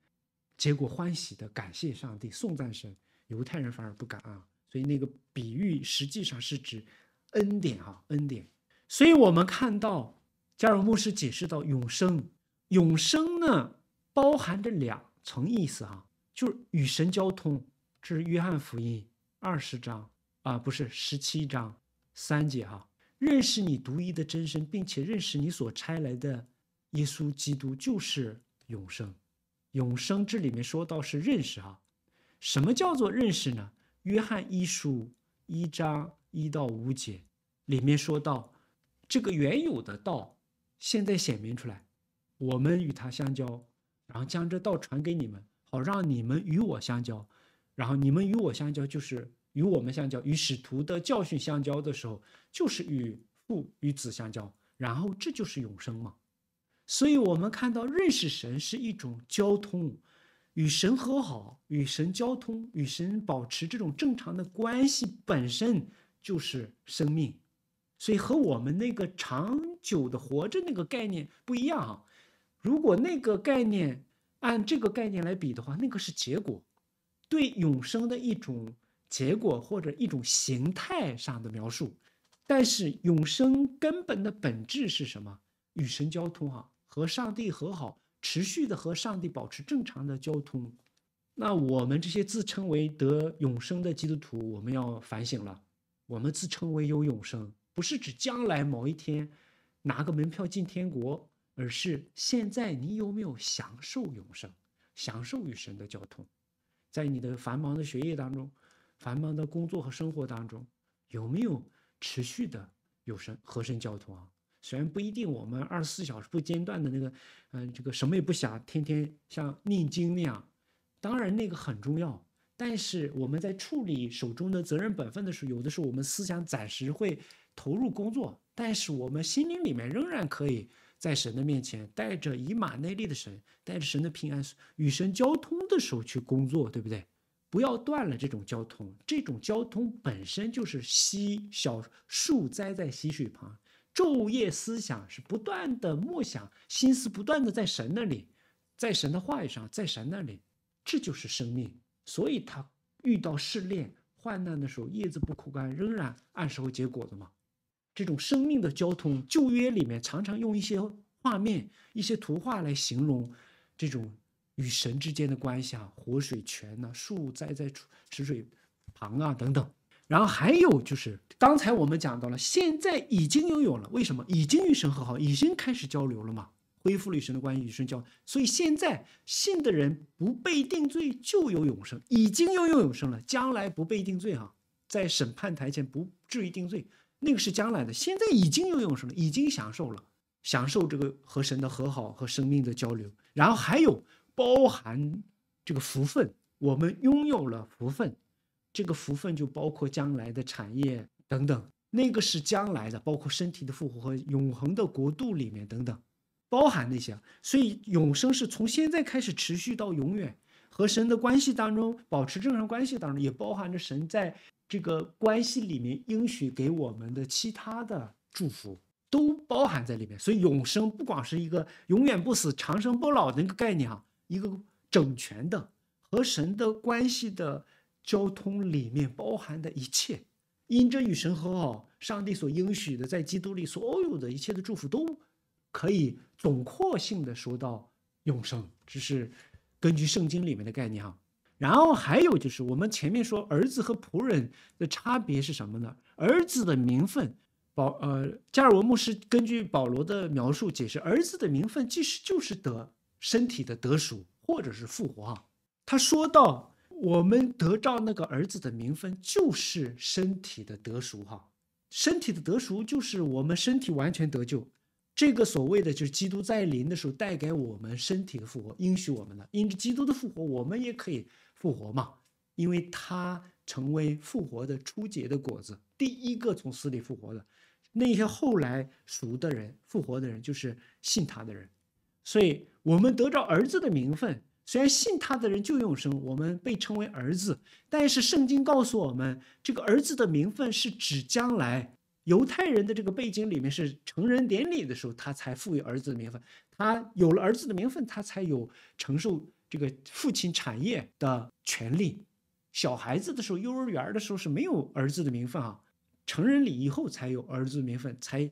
结果欢喜的感谢上帝，颂赞神。犹太人反而不敢啊。所以那个比喻实际上是指恩典啊，恩典。所以我们看到加尔牧师解释到，永生，永生呢包含着两层意思啊，就是与神交通，这是约翰福音。二十章啊，不是十七章三节啊。认识你独一的真身，并且认识你所差来的耶稣基督，就是永生。永生这里面说到是认识啊。什么叫做认识呢？约翰一书一章一到五节里面说到，这个原有的道现在显明出来，我们与他相交，然后将这道传给你们，好让你们与我相交，然后你们与我相交就是。与我们相交，与使徒的教训相交的时候，就是与父与子相交，然后这就是永生嘛。所以，我们看到认识神是一种交通，与神和好，与神交通，与神保持这种正常的关系，本身就是生命。所以，和我们那个长久的活着那个概念不一样。如果那个概念按这个概念来比的话，那个是结果，对永生的一种。结果或者一种形态上的描述，但是永生根本的本质是什么？与神交通啊，和上帝和好，持续的和上帝保持正常的交通。那我们这些自称为得永生的基督徒，我们要反省了。我们自称为有永生，不是指将来某一天拿个门票进天国，而是现在你有没有享受永生，享受与神的交通，在你的繁忙的学业当中。繁忙的工作和生活当中，有没有持续的有神和神交通啊？虽然不一定，我们二十四小时不间断的那个，嗯，这个什么也不想，天天像念经那样，当然那个很重要。但是我们在处理手中的责任本分的时候，有的时候我们思想暂时会投入工作，但是我们心灵里面仍然可以在神的面前带着以马内利的神，带着神的平安与神交通的时候去工作，对不对？不要断了这种交通，这种交通本身就是溪，小树栽在溪水旁，昼夜思想是不断的默想，心思不断的在神那里，在神的话语上，在神那里，这就是生命。所以他遇到试炼患难的时候，叶子不枯干，仍然按时会结果的嘛。这种生命的交通，旧约里面常常用一些画面、一些图画来形容这种。与神之间的关系啊，活水泉呐，树栽在池水旁啊，等等。然后还有就是，刚才我们讲到了，现在已经拥有了，为什么？已经与神和好，已经开始交流了嘛，恢复了与神的关系，与神交。所以现在信的人不被定罪就有永生，已经拥有永生了。将来不被定罪哈，在审判台前不至于定罪，那个是将来的。现在已经拥有永生了，已经享受了，享受这个和神的和好和生命的交流。然后还有。包含这个福分，我们拥有了福分，这个福分就包括将来的产业等等，那个是将来的，包括身体的复活和永恒的国度里面等等，包含那些。所以永生是从现在开始持续到永远，和神的关系当中保持正常关系当中，也包含着神在这个关系里面应许给我们的其他的祝福，都包含在里面。所以永生不光是一个永远不死、长生不老的一个概念啊。一个整全的和神的关系的交通里面包含的一切，因着与神和好，上帝所应许的，在基督里所有的一切的祝福，都可以总括性的说到永生。这是根据圣经里面的概念哈。然后还有就是我们前面说儿子和仆人的差别是什么呢？儿子的名分，保呃，加尔文牧师根据保罗的描述解释，儿子的名分，其实就是得。身体的得赎，或者是复活。他说到，我们得照那个儿子的名分，就是身体的得赎。哈，身体的得赎就是我们身体完全得救。这个所谓的，就是基督在临的时候带给我们身体的复活，应许我们的。因着基督的复活，我们也可以复活嘛。因为他成为复活的初结的果子，第一个从死里复活的，那些后来熟的人复活的人，就是信他的人。所以。我们得着儿子的名分，虽然信他的人就永生，我们被称为儿子，但是圣经告诉我们，这个儿子的名分是指将来犹太人的这个背景里面是成人典礼的时候，他才赋予儿子的名分。他有了儿子的名分，他才有承受这个父亲产业的权利。小孩子的时候，幼儿园的时候是没有儿子的名分啊，成人礼以后才有儿子的名分，才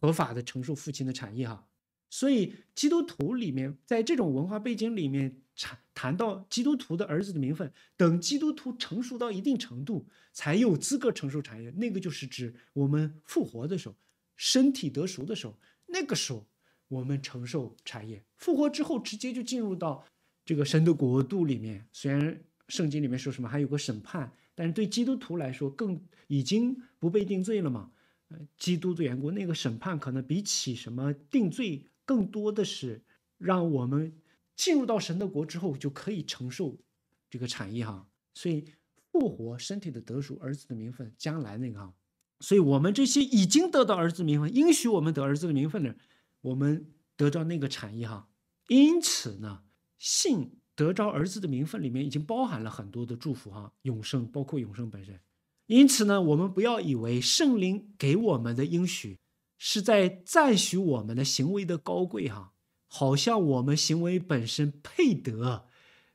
合法的承受父亲的产业哈。所以基督徒里面，在这种文化背景里面谈谈到基督徒的儿子的名分，等基督徒成熟到一定程度，才有资格承受产业。那个就是指我们复活的时候，身体得熟的时候，那个时候我们承受产业。复活之后，直接就进入到这个神的国度里面。虽然圣经里面说什么还有个审判，但是对基督徒来说，更已经不被定罪了嘛。呃，基督的缘故，那个审判可能比起什么定罪。更多的是让我们进入到神的国之后就可以承受这个产业哈，所以复活身体的得属儿子的名分，将来那个哈，所以我们这些已经得到儿子名分、应许我们得儿子的名分的我们得到那个产业哈。因此呢，信得着儿子的名分里面已经包含了很多的祝福哈，永生包括永生本身。因此呢，我们不要以为圣灵给我们的应许。是在赞许我们的行为的高贵，哈，好像我们行为本身配得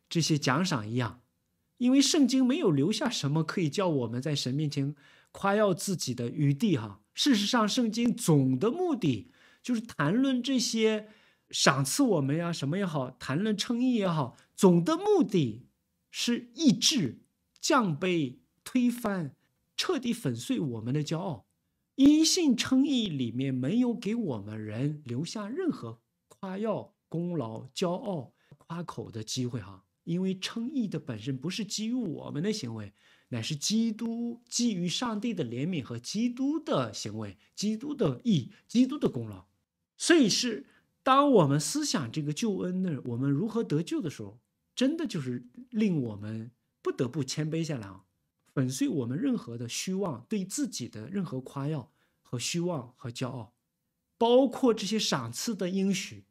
这些奖赏一样。因为圣经没有留下什么可以叫我们在神面前夸耀自己的余地，哈。事实上，圣经总的目的就是谈论这些赏赐我们呀，什么也好，谈论称义也好，总的目的是抑制、降卑、推翻、彻底粉碎我们的骄傲。因信称义里面没有给我们人留下任何夸耀功劳、骄傲夸口的机会哈，因为称义的本身不是基于我们的行为，乃是基督基于上帝的怜悯和基督的行为、基督的义、基督的功劳。所以是当我们思想这个救恩的，我们如何得救的时候，真的就是令我们不得不谦卑下来啊。粉碎我们任何的虚妄，对自己的任何夸耀和虚妄和骄傲，包括这些赏赐的应许，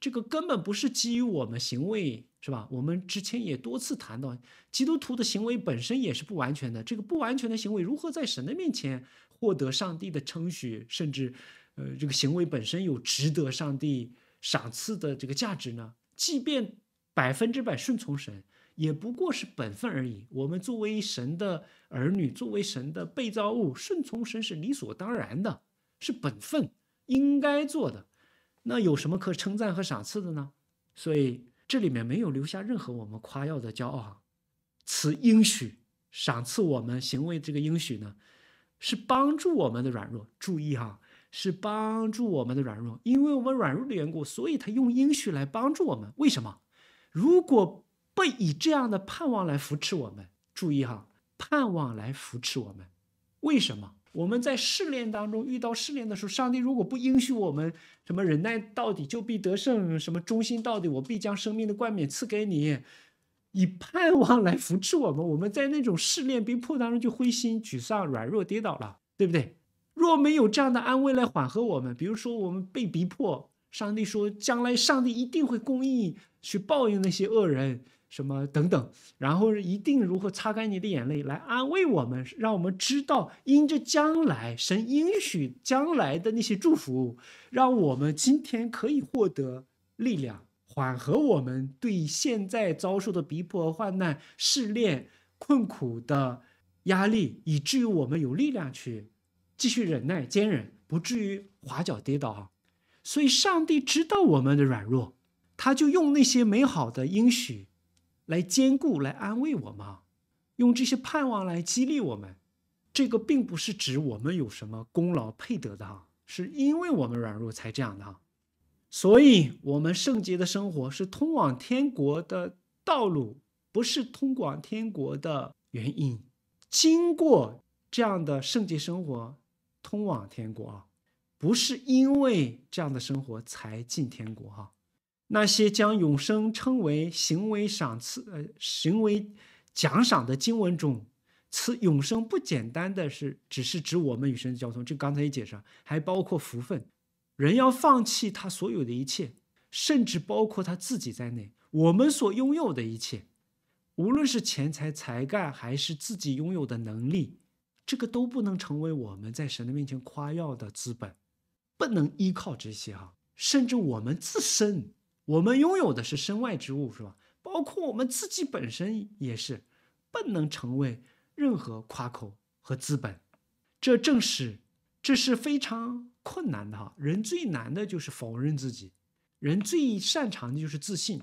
这个根本不是基于我们行为，是吧？我们之前也多次谈到，基督徒的行为本身也是不完全的。这个不完全的行为如何在神的面前获得上帝的称许，甚至，呃，这个行为本身有值得上帝赏赐的这个价值呢？即便百分之百顺从神。也不过是本分而已。我们作为神的儿女，作为神的被造物，顺从神是理所当然的，是本分应该做的。那有什么可称赞和赏赐的呢？所以这里面没有留下任何我们夸耀的骄傲哈。此应许赏赐我们行为，这个应许呢，是帮助我们的软弱。注意哈，是帮助我们的软弱，因为我们软弱的缘故，所以他用应许来帮助我们。为什么？如果不以这样的盼望来扶持我们，注意哈，盼望来扶持我们，为什么我们在试炼当中遇到试炼的时候，上帝如果不允许我们什么忍耐到底就必得胜，什么忠心到底我必将生命的冠冕赐给你，以盼望来扶持我们，我们在那种试炼逼迫当中就灰心沮丧软弱跌倒了，对不对？若没有这样的安慰来缓和我们，比如说我们被逼迫，上帝说将来上帝一定会公义去报应那些恶人。什么等等，然后一定如何擦干你的眼泪来安慰我们，让我们知道因着将来神应许将来的那些祝福，让我们今天可以获得力量，缓和我们对现在遭受的逼迫和患难、试炼、困苦的压力，以至于我们有力量去继续忍耐、坚忍，不至于滑脚跌倒。所以，上帝知道我们的软弱，他就用那些美好的应许。来兼顾，来安慰我们，用这些盼望来激励我们。这个并不是指我们有什么功劳配得的哈，是因为我们软弱才这样的哈。所以，我们圣洁的生活是通往天国的道路，不是通往天国的原因。经过这样的圣洁生活，通往天国啊，不是因为这样的生活才进天国哈。那些将永生称为行为赏赐、呃行为奖赏的经文中，此永生不简单的是，只是指我们与神的交通。这刚才也解释了，还包括福分。人要放弃他所有的一切，甚至包括他自己在内。我们所拥有的一切，无论是钱财、才干，还是自己拥有的能力，这个都不能成为我们在神的面前夸耀的资本，不能依靠这些哈，甚至我们自身。我们拥有的是身外之物，是吧？包括我们自己本身也是，不能成为任何夸口和资本。这正是，这是非常困难的哈。人最难的就是否认自己，人最擅长的就是自信。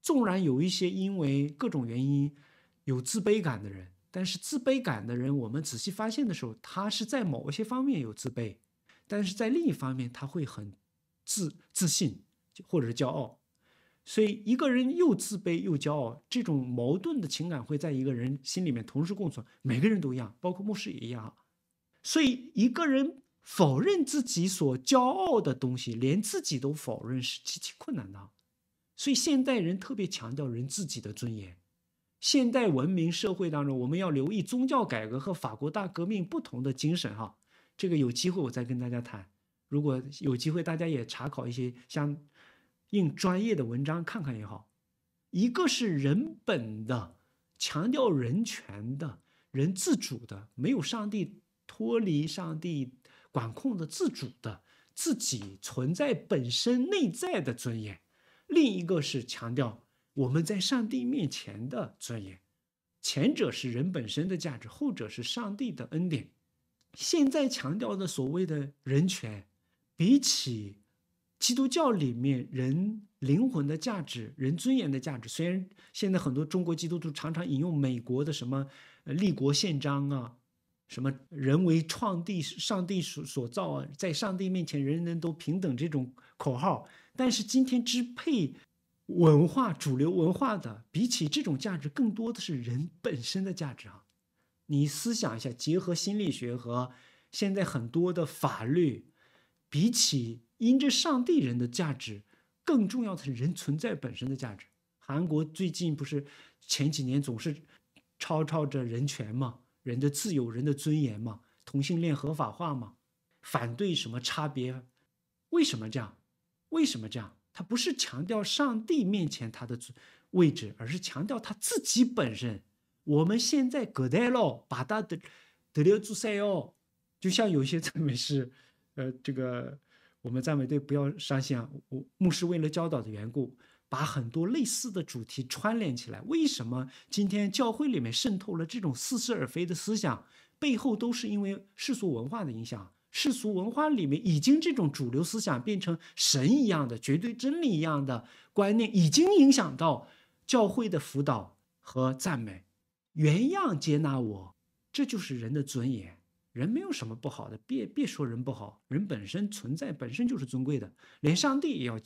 纵然有一些因为各种原因有自卑感的人，但是自卑感的人，我们仔细发现的时候，他是在某一些方面有自卑，但是在另一方面他会很自自信。或者是骄傲，所以一个人又自卑又骄傲，这种矛盾的情感会在一个人心里面同时共存。每个人都一样，包括牧师也一样。所以一个人否认自己所骄傲的东西，连自己都否认是极其困难的。所以现代人特别强调人自己的尊严。现代文明社会当中，我们要留意宗教改革和法国大革命不同的精神。哈，这个有机会我再跟大家谈。如果有机会，大家也查考一些像。用专业的文章看看也好，一个是人本的，强调人权的人自主的，没有上帝脱离上帝管控的自主的自己存在本身内在的尊严；另一个是强调我们在上帝面前的尊严。前者是人本身的价值，后者是上帝的恩典。现在强调的所谓的人权，比起。基督教里面人灵魂的价值、人尊严的价值，虽然现在很多中国基督徒常常引用美国的什么《立国宪章》啊、什么“人为创地，上帝所造”啊，在上帝面前人人都平等这种口号，但是今天支配文化主流文化的，比起这种价值，更多的是人本身的价值啊！你思想一下，结合心理学和现在很多的法律，比起。因着上帝人的价值更重要的是人存在本身的价值。韩国最近不是前几年总是吵吵着人权嘛，人的自由，人的尊严嘛，同性恋合法化嘛，反对什么差别？为什么这样？为什么这样？他不是强调上帝面前他的位置，而是强调他自己本身。我们现在隔代喽，把他的得了做赛哟，就像有些赞美诗，呃，这个。我们赞美队不要伤心啊！我牧师为了教导的缘故，把很多类似的主题串联起来。为什么今天教会里面渗透了这种似是而非的思想？背后都是因为世俗文化的影响。世俗文化里面已经这种主流思想变成神一样的绝对真理一样的观念，已经影响到教会的辅导和赞美。原样接纳我，这就是人的尊严。人没有什么不好的，别别说人不好，人本身存在本身就是尊贵的，连上帝也要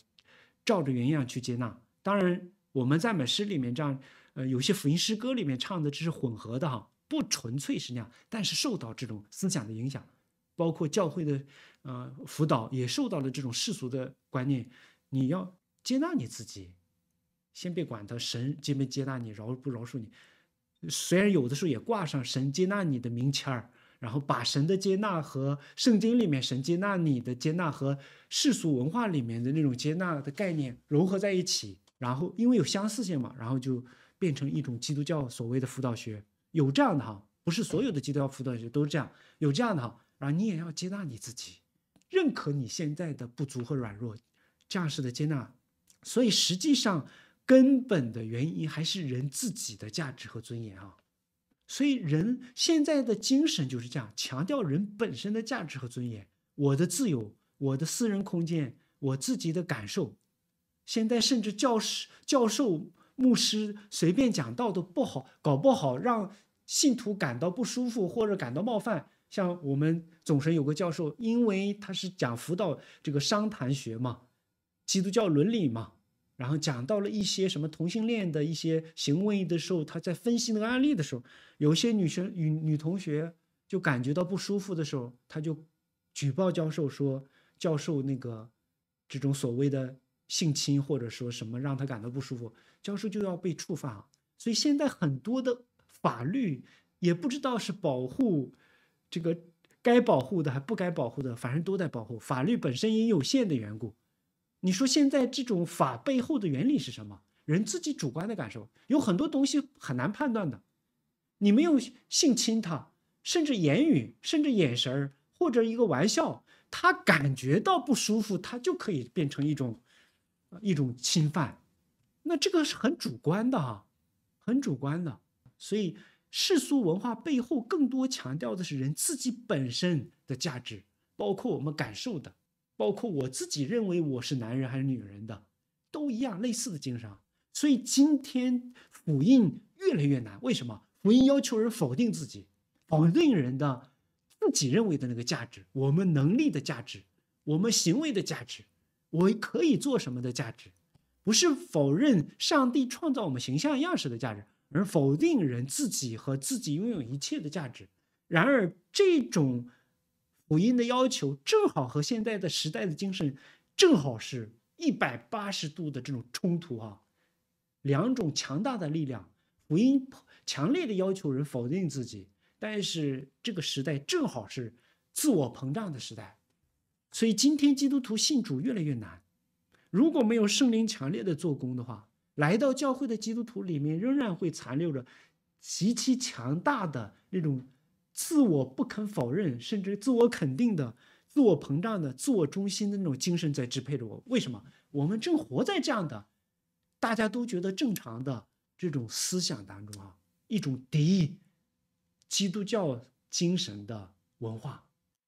照着原样去接纳。当然，我们在美诗里面这样，呃，有些福音诗歌里面唱的这是混合的哈，不纯粹是那样，但是受到这种思想的影响，包括教会的呃辅导也受到了这种世俗的观念，你要接纳你自己，先别管他神接没接纳你，饶不饶恕你，虽然有的时候也挂上神接纳你的名签儿。然后把神的接纳和圣经里面神接纳你的接纳和世俗文化里面的那种接纳的概念融合在一起，然后因为有相似性嘛，然后就变成一种基督教所谓的辅导学，有这样的哈，不是所有的基督教辅导学都是这样，有这样的哈，然后你也要接纳你自己，认可你现在的不足和软弱，这样式的接纳，所以实际上根本的原因还是人自己的价值和尊严啊。所以，人现在的精神就是这样，强调人本身的价值和尊严，我的自由，我的私人空间，我自己的感受。现在甚至教师、教授、牧师随便讲道都不好，搞不好让信徒感到不舒服或者感到冒犯。像我们总神有个教授，因为他是讲辅导这个商谈学嘛，基督教伦理嘛。然后讲到了一些什么同性恋的一些行为的时候，他在分析那个案例的时候，有些女生女女同学就感觉到不舒服的时候，他就举报教授说教授那个这种所谓的性侵或者说什么让他感到不舒服，教授就要被处罚。所以现在很多的法律也不知道是保护这个该保护的还不该保护的，反正都在保护。法律本身也有限的缘故。你说现在这种法背后的原理是什么？人自己主观的感受有很多东西很难判断的。你没有性侵他，甚至言语，甚至眼神儿或者一个玩笑，他感觉到不舒服，他就可以变成一种，一种侵犯。那这个是很主观的哈，很主观的。所以世俗文化背后更多强调的是人自己本身的价值，包括我们感受的。包括我自己认为我是男人还是女人的，都一样，类似的经商。所以今天福音越来越难，为什么？福音要求人否定自己，否定人的自己认为的那个价值，我们能力的价值，我们行为的价值，我可以做什么的价值，不是否认上帝创造我们形象样式的价值，而否定人自己和自己拥有一切的价值。然而这种。福音的要求正好和现在的时代的精神正好是一百八十度的这种冲突啊！两种强大的力量，福音强烈的要求人否定自己，但是这个时代正好是自我膨胀的时代，所以今天基督徒信主越来越难。如果没有圣灵强烈的做工的话，来到教会的基督徒里面仍然会残留着极其强大的那种。自我不肯否认，甚至自我肯定的、自我膨胀的、自我中心的那种精神在支配着我。为什么？我们正活在这样的大家都觉得正常的这种思想当中啊！一种敌意基督教精神的文化。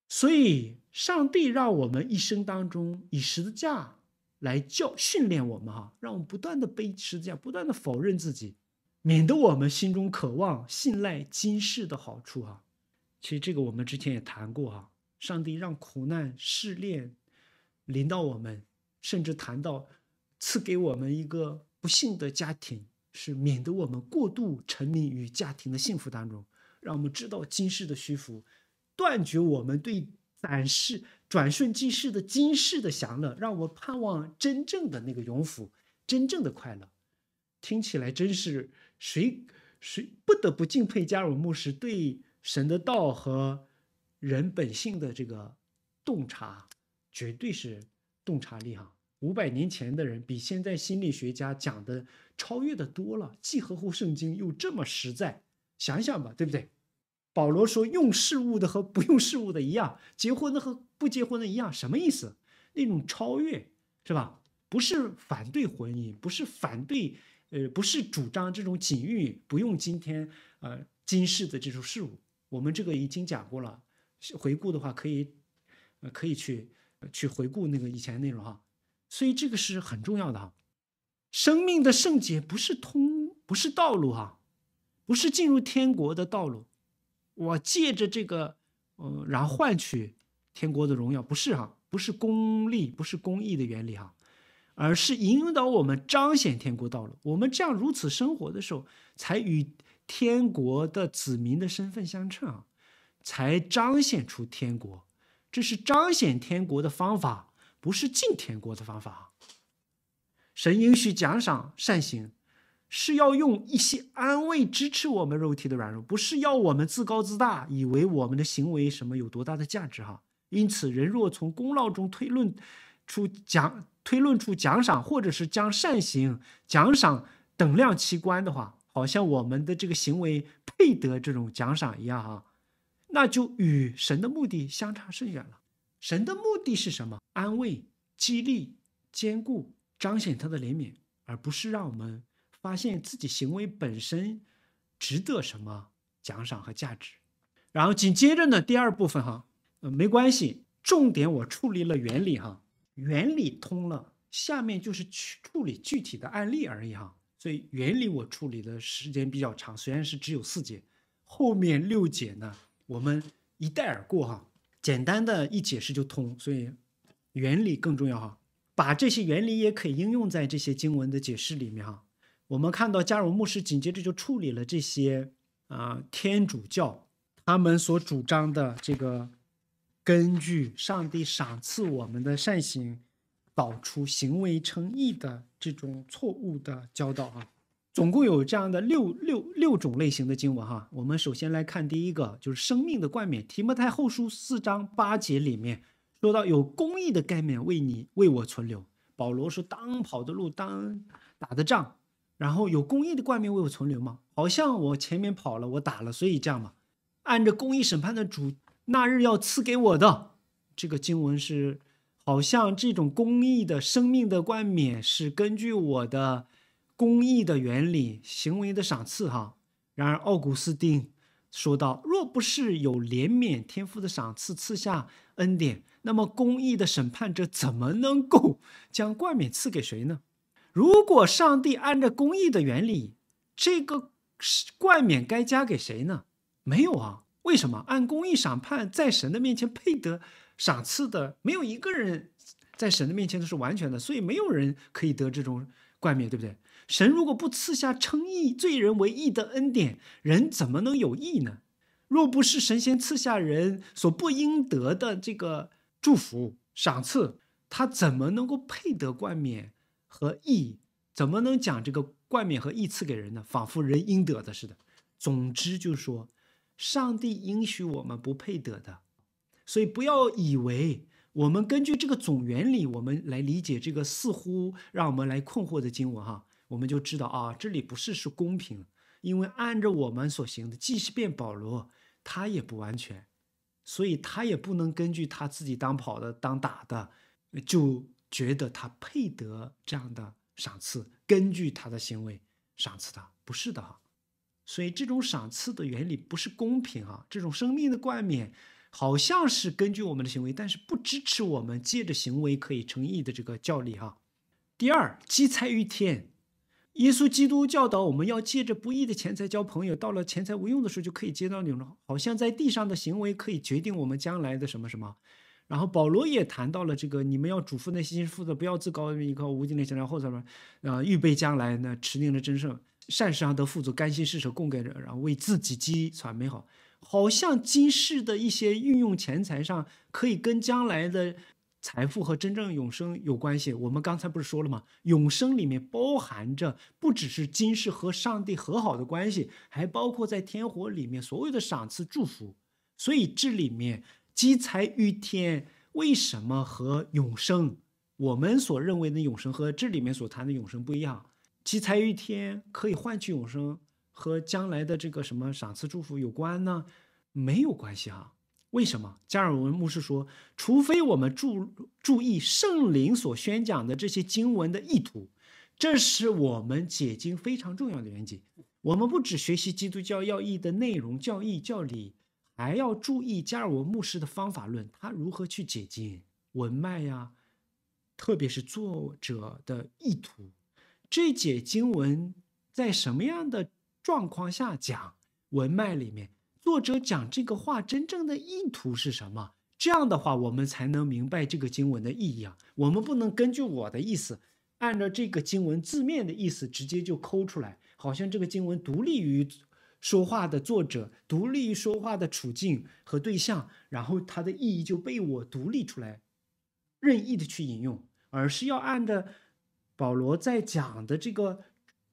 所以上帝让我们一生当中以十字架来教训练我们哈，让我们不断的背十字架，不断的否认自己，免得我们心中渴望信赖今世的好处哈。其实这个我们之前也谈过哈，上帝让苦难试炼临到我们，甚至谈到赐给我们一个不幸的家庭，是免得我们过度沉迷于家庭的幸福当中，让我们知道今世的虚浮，断绝我们对暂时转瞬即逝的今世的享乐，让我盼望真正的那个永福、真正的快乐。听起来真是谁谁不得不敬佩加尔木师对。神的道和人本性的这个洞察，绝对是洞察力哈。五百年前的人比现在心理学家讲的超越的多了，既合乎圣经又这么实在，想想吧，对不对？保罗说用事物的和不用事物的一样，结婚的和不结婚的一样，什么意思？那种超越是吧？不是反对婚姻，不是反对呃，不是主张这种禁欲，不用今天呃今世的这种事物。我们这个已经讲过了，回顾的话可以，呃，可以去去回顾那个以前的内容哈，所以这个是很重要的哈。生命的圣洁不是通，不是道路哈，不是进入天国的道路。我借着这个，呃，然后换取天国的荣耀，不是哈，不是功利，不是公益的原理哈，而是引导我们彰显天国道路。我们这样如此生活的时候，才与。天国的子民的身份相称啊，才彰显出天国。这是彰显天国的方法，不是进天国的方法神允许奖赏善行，是要用一些安慰支持我们肉体的软弱，不是要我们自高自大，以为我们的行为什么有多大的价值哈。因此，人若从功劳中推论出奖，推论出奖赏，或者是将善行奖赏等量齐观的话。好像我们的这个行为配得这种奖赏一样哈，那就与神的目的相差甚远了。神的目的是什么？安慰、激励、兼顾、彰显他的怜悯，而不是让我们发现自己行为本身值得什么奖赏和价值。然后紧接着呢，第二部分哈，呃，没关系，重点我处理了原理哈，原理通了，下面就是去处理具体的案例而已哈。所以原理我处理的时间比较长，虽然是只有四节，后面六节呢，我们一带而过哈，简单的一解释就通。所以原理更重要哈，把这些原理也可以应用在这些经文的解释里面哈。我们看到加尔牧师紧接着就处理了这些啊，天主教他们所主张的这个根据上帝赏赐我们的善行。导出行为诚意的这种错误的教导啊。总共有这样的六六六种类型的经文哈。我们首先来看第一个，就是生命的冠冕，提摩太后书四章八节里面说到有公义的概念为你为我存留。保罗说：“当跑的路，当打的仗，然后有公义的冠冕为我存留嘛。”好像我前面跑了，我打了，所以这样嘛，按着公义审判的主那日要赐给我的这个经文是。好像这种公益的生命的冠冕是根据我的公益的原理行为的赏赐哈。然而奥古斯丁说道：“若不是有怜悯天赋的赏赐赐下恩典，那么公益的审判者怎么能够 (laughs) 将冠冕赐给谁呢？如果上帝按照公益的原理，这个冠冕该加给谁呢？没有啊，为什么按公益审判，在神的面前配得？”赏赐的没有一个人在神的面前都是完全的，所以没有人可以得这种冠冕，对不对？神如果不赐下称义、罪人为义的恩典，人怎么能有义呢？若不是神仙赐下人所不应得的这个祝福、赏赐，他怎么能够配得冠冕和义？怎么能讲这个冠冕和义赐给人呢？仿佛人应得的似的。总之，就是说，上帝允许我们不配得的。所以不要以为我们根据这个总原理，我们来理解这个似乎让我们来困惑的经文哈，我们就知道啊，这里不是是公平，因为按照我们所行的，即使变保罗，他也不完全，所以他也不能根据他自己当跑的当打的，就觉得他配得这样的赏赐，根据他的行为赏赐他，不是的哈。所以这种赏赐的原理不是公平啊，这种生命的冠冕。好像是根据我们的行为，但是不支持我们借着行为可以成义的这个教理哈。第二，积财于天，耶稣基督教导我们要借着不义的钱财交朋友，到了钱财无用的时候就可以接到你了。好像在地上的行为可以决定我们将来的什么什么。然后保罗也谈到了这个，你们要嘱咐那些新妇的，不要自高，一靠，无尽的钱财后头么，呃，预备将来呢，持定了真胜，善事上得富足，甘心施舍供给着，然后为自己积攒美好。好像今世的一些运用钱财上，可以跟将来的财富和真正永生有关系。我们刚才不是说了吗？永生里面包含着不只是今世和上帝和好的关系，还包括在天火里面所有的赏赐祝福。所以这里面积财于天，为什么和永生？我们所认为的永生和这里面所谈的永生不一样。积财于天可以换取永生。和将来的这个什么赏赐祝福有关呢？没有关系哈。为什么加尔文牧师说，除非我们注注意圣灵所宣讲的这些经文的意图，这是我们解经非常重要的原则。我们不只学习基督教要义的内容、教义、教理，还要注意加尔文牧师的方法论，他如何去解经、文脉呀，特别是作者的意图，这解经文在什么样的？状况下讲文脉里面，作者讲这个话真正的意图是什么？这样的话，我们才能明白这个经文的意义啊。我们不能根据我的意思，按照这个经文字面的意思直接就抠出来，好像这个经文独立于说话的作者、独立于说话的处境和对象，然后它的意义就被我独立出来，任意的去引用，而是要按照保罗在讲的这个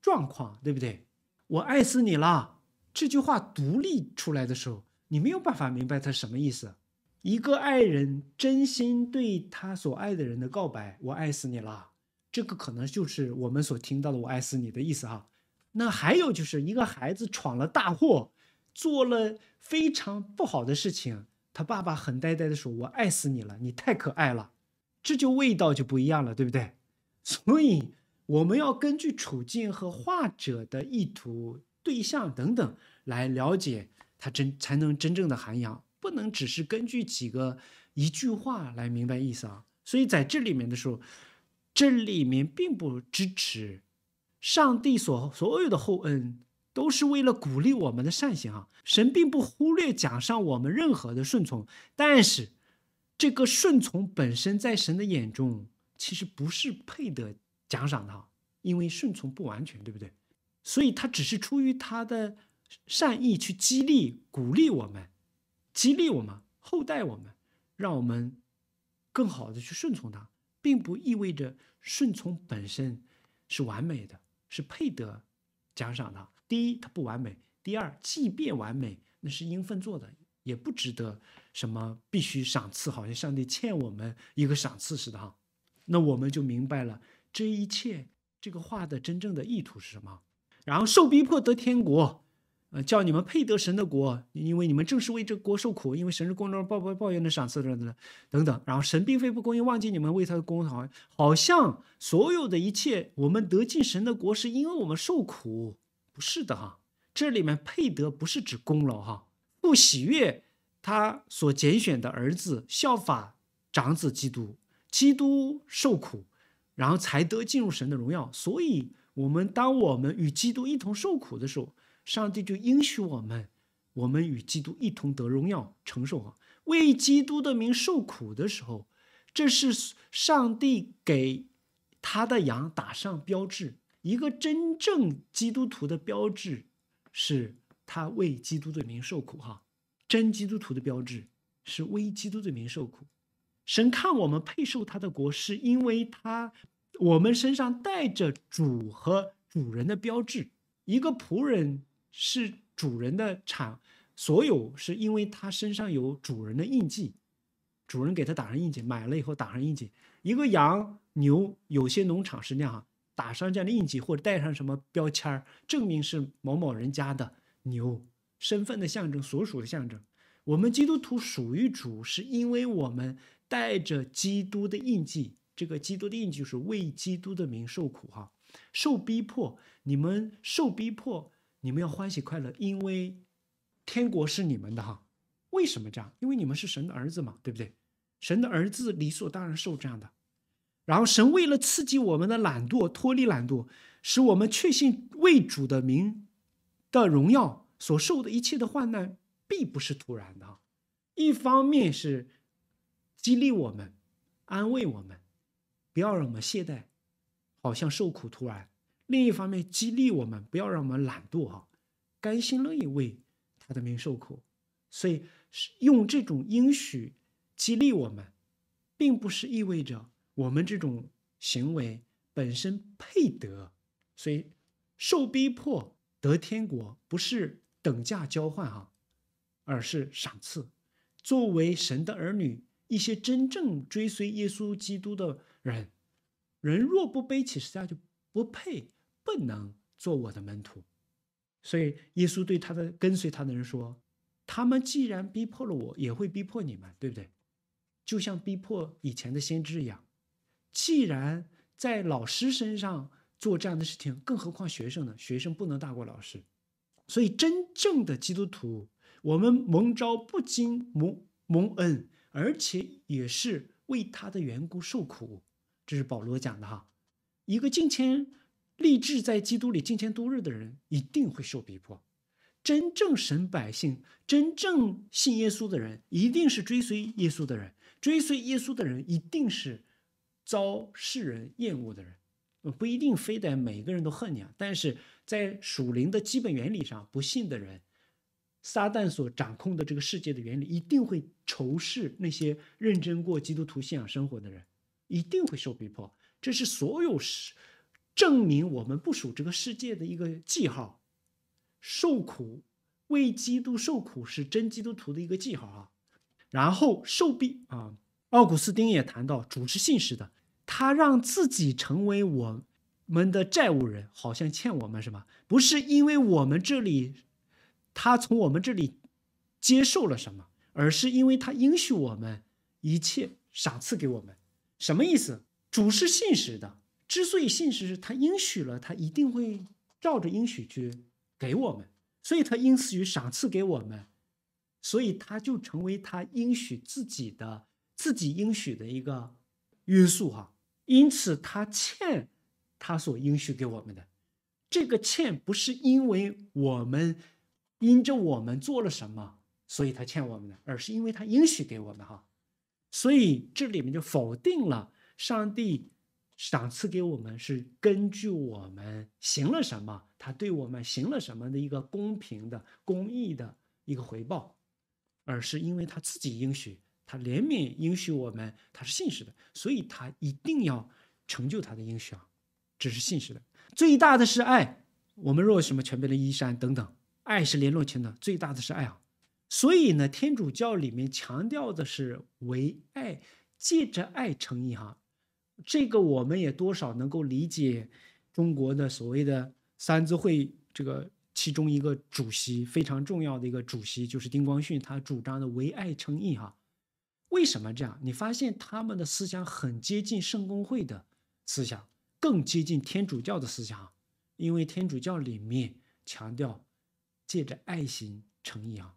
状况，对不对？我爱死你了这句话独立出来的时候，你没有办法明白它什么意思。一个爱人真心对他所爱的人的告白，我爱死你了，这个可能就是我们所听到的“我爱死你”的意思哈。那还有就是一个孩子闯了大祸，做了非常不好的事情，他爸爸很呆呆的说：“我爱死你了，你太可爱了。”这就味道就不一样了，对不对？所以。我们要根据处境和画者的意图、对象等等来了解他真，才能真正的涵养，不能只是根据几个一句话来明白意思啊。所以在这里面的时候，这里面并不支持上帝所所有的厚恩都是为了鼓励我们的善行啊。神并不忽略奖赏我们任何的顺从，但是这个顺从本身在神的眼中其实不是配得。奖赏他，因为顺从不完全，对不对？所以他只是出于他的善意去激励、鼓励我们，激励我们、厚待我们，让我们更好的去顺从他，并不意味着顺从本身是完美的，是配得奖赏的。第一，他不完美；第二，即便完美，那是应分做的，也不值得什么必须赏赐，好像上帝欠我们一个赏赐似的。哈，那我们就明白了。这一切，这个话的真正的意图是什么？然后受逼迫得天国，呃，叫你们配得神的国，因为你们正是为这国受苦，因为神是公正，报报报应的赏赐的等等。然后神并非不公义，忘记你们为他的功劳，好像所有的一切，我们得进神的国是因为我们受苦，不是的哈。这里面配得不是指功劳哈，不喜悦他所拣选的儿子效法长子基督，基督受苦。然后才得进入神的荣耀。所以，我们当我们与基督一同受苦的时候，上帝就应许我们，我们与基督一同得荣耀。承受啊，为基督的名受苦的时候，这是上帝给他的羊打上标志。一个真正基督徒的标志，是他为基督的名受苦。哈，真基督徒的标志是为基督的名受苦。神看我们配受他的国，是因为他我们身上带着主和主人的标志。一个仆人是主人的产所有，是因为他身上有主人的印记。主人给他打上印记，买了以后打上印记。一个羊牛，有些农场是那样，打上这样的印记，或者带上什么标签儿，证明是某某人家的牛，身份的象征，所属的象征。我们基督徒属于主，是因为我们。带着基督的印记，这个基督的印记就是为基督的名受苦哈，受逼迫，你们受逼迫，你们要欢喜快乐，因为天国是你们的哈。为什么这样？因为你们是神的儿子嘛，对不对？神的儿子理所当然受这样的。然后神为了刺激我们的懒惰，脱离懒惰，使我们确信为主的名的荣耀所受的一切的患难，并不是突然的。一方面是。激励我们，安慰我们，不要让我们懈怠，好像受苦徒然；另一方面，激励我们，不要让我们懒惰啊，甘心乐意为他的名受苦。所以，用这种应许激励我们，并不是意味着我们这种行为本身配得。所以，受逼迫得天国不是等价交换啊，而是赏赐。作为神的儿女。一些真正追随耶稣基督的人，人若不背起十字架，就不配，不能做我的门徒。所以，耶稣对他的跟随他的人说：“他们既然逼迫了我，也会逼迫你们，对不对？就像逼迫以前的先知一样。既然在老师身上做这样的事情，更何况学生呢？学生不能大过老师。所以，真正的基督徒，我们蒙召不惊，蒙蒙恩。”而且也是为他的缘故受苦，这是保罗讲的哈。一个敬虔立志在基督里敬虔度日的人，一定会受逼迫。真正神百姓、真正信耶稣的人，一定是追随耶稣的人。追随耶稣的人，一定是遭世人厌恶的人。不一定非得每个人都恨你啊，但是在属灵的基本原理上，不信的人。撒旦所掌控的这个世界的原理一定会仇视那些认真过基督徒信仰生活的人，一定会受逼迫。这是所有证明我们不属这个世界的一个记号。受苦，为基督受苦是真基督徒的一个记号啊。然后受逼啊，奥古斯丁也谈到主持信使的，他让自己成为我们的债务人，好像欠我们什么？不是因为我们这里。他从我们这里接受了什么，而是因为他应许我们一切赏赐给我们，什么意思？主是信实的，之所以信实是，他应许了，他一定会照着应许去给我们，所以他应许于赏赐给我们，所以他就成为他应许自己的、自己应许的一个约束哈。因此，他欠他所应许给我们的这个欠，不是因为我们。因着我们做了什么，所以他欠我们的，而是因为他应许给我们的哈，所以这里面就否定了上帝赏赐给我们是根据我们行了什么，他对我们行了什么的一个公平的公义的一个回报，而是因为他自己应许，他怜悯应许我们，他是信实的，所以他一定要成就他的应许啊，这是信实的。最大的是爱，我们若什么全变了衣衫等等。爱是联络情的最大的是爱啊，所以呢，天主教里面强调的是唯爱，借着爱诚意哈。这个我们也多少能够理解。中国的所谓的三字会，这个其中一个主席非常重要的一个主席就是丁光训，他主张的唯爱诚意哈。为什么这样？你发现他们的思想很接近圣公会的思想，更接近天主教的思想，因为天主教里面强调。借着爱心诚意啊。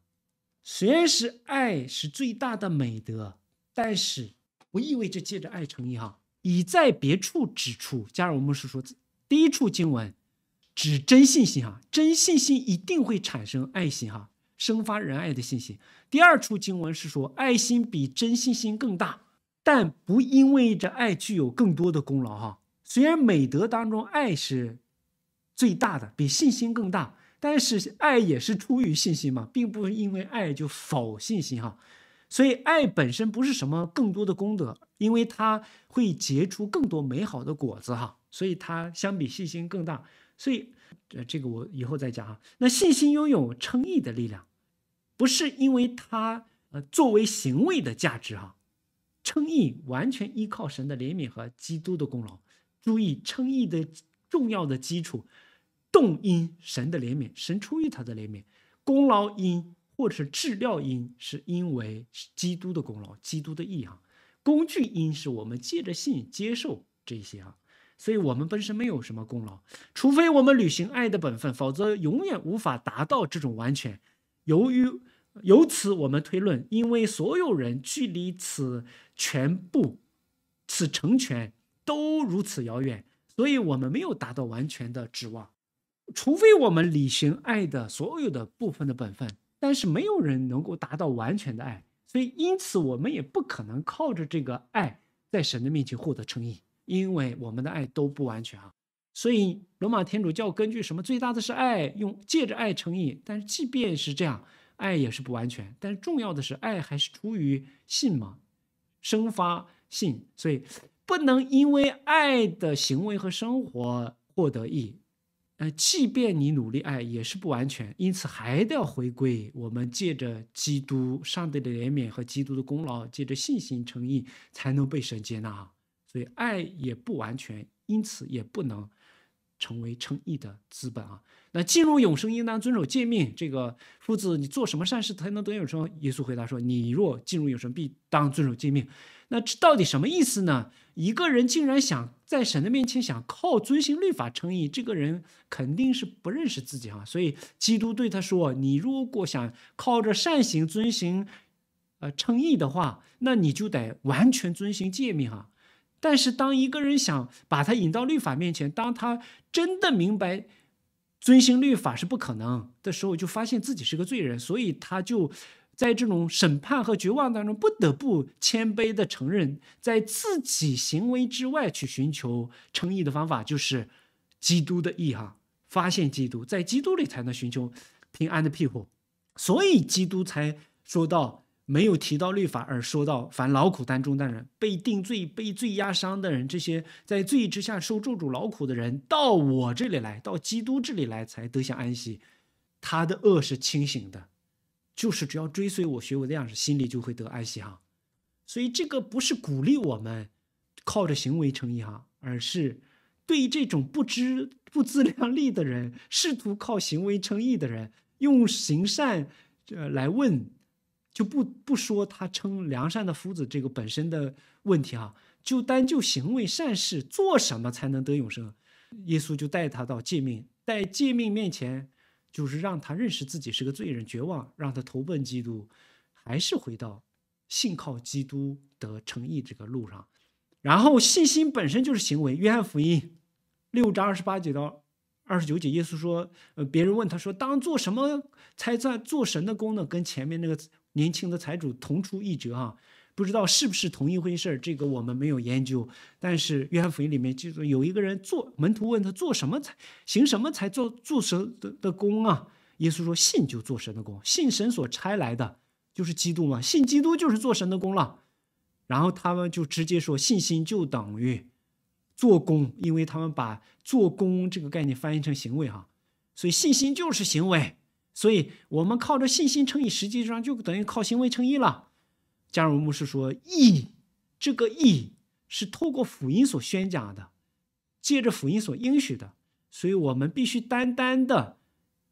虽然是爱是最大的美德，但是不意味着借着爱诚意哈。已在别处指出，加入我们是说第一处经文指真信心哈，真信心一定会产生爱心哈，生发仁爱的信心。第二处经文是说，爱心比真信心更大，但不意味着爱具有更多的功劳哈。虽然美德当中爱是最大的，比信心更大。但是爱也是出于信心嘛，并不是因为爱就否信心哈，所以爱本身不是什么更多的功德，因为它会结出更多美好的果子哈，所以它相比信心更大，所以这个我以后再讲哈。那信心拥有称义的力量，不是因为它呃作为行为的价值哈，称义完全依靠神的怜悯和基督的功劳。注意称义的重要的基础。动因神的怜悯，神出于他的怜悯；功劳因或者是治疗因，是因为基督的功劳、基督的义啊。工具因是我们借着信接受这些啊，所以我们本身没有什么功劳，除非我们履行爱的本分，否则永远无法达到这种完全。由于由此我们推论，因为所有人距离此全部、此成全都如此遥远，所以我们没有达到完全的指望。除非我们履行爱的所有的部分的本分，但是没有人能够达到完全的爱，所以因此我们也不可能靠着这个爱在神的面前获得称义，因为我们的爱都不完全啊。所以罗马天主教根据什么最大的是爱，用借着爱称义，但是即便是这样，爱也是不完全。但是重要的是，爱还是出于信嘛，生发信，所以不能因为爱的行为和生活获得义。嗯，即便你努力爱，也是不完全，因此还得要回归我们借着基督、上帝的怜悯和基督的功劳，借着信心、诚意，才能被神接纳啊。所以爱也不完全，因此也不能成为诚意的资本啊。那进入永生应当遵守诫命。这个夫子，你做什么善事才能得永生？耶稣回答说：你若进入永生，必当遵守诫命。那这到底什么意思呢？一个人竟然想在神的面前想靠遵行律法称义，这个人肯定是不认识自己哈。所以基督对他说：“你如果想靠着善行遵行，呃，称义的话，那你就得完全遵行诫命哈。但是当一个人想把他引到律法面前，当他真的明白遵行律法是不可能的时候，就发现自己是个罪人，所以他就。”在这种审判和绝望当中，不得不谦卑地承认，在自己行为之外去寻求诚意的方法，就是基督的意哈。发现基督，在基督里才能寻求平安的庇护。所以基督才说到，没有提到律法，而说到凡劳苦担重担人、被定罪、被罪压伤的人，这些在罪意之下受咒诅劳苦的人，到我这里来，到基督这里来，才得享安息。他的恶是清醒的。就是只要追随我、学我的样式，心里就会得安息哈。所以这个不是鼓励我们靠着行为成义哈，而是对这种不知不自量力的人，试图靠行为成义的人，用行善呃来问，就不不说他称良善的夫子这个本身的问题哈，就单就行为善事做什么才能得永生，耶稣就带他到诫命，在诫命面前。就是让他认识自己是个罪人，绝望，让他投奔基督，还是回到信靠基督得诚意这个路上。然后信心本身就是行为。约翰福音六章二十八节到二十九节，耶稣说：“呃，别人问他说，当做什么才算做神的功呢？跟前面那个年轻的财主同出一辙啊。”不知道是不是同一回事儿，这个我们没有研究。但是《约翰福音》里面就住，有一个人做门徒问他做什么才行，什么才做做神的的功啊？耶稣说信就做神的功，信神所差来的就是基督嘛，信基督就是做神的功了。然后他们就直接说信心就等于做工，因为他们把做工这个概念翻译成行为哈，所以信心就是行为，所以我们靠着信心乘以实际上就等于靠行为乘一了。加入文牧师说：“意，这个意是透过辅音所宣讲的，借着辅音所应许的，所以我们必须单单的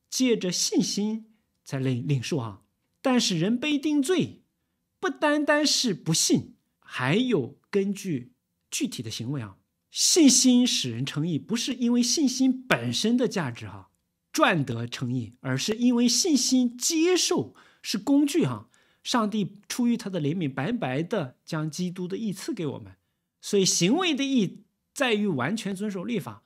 借着信心才领领受啊。但是人被定罪，不单单是不信，还有根据具体的行为啊。信心使人诚意，不是因为信心本身的价值哈赚得诚意，而是因为信心接受是工具哈。”上帝出于他的怜悯，白白的将基督的义赐给我们，所以行为的义在于完全遵守律法。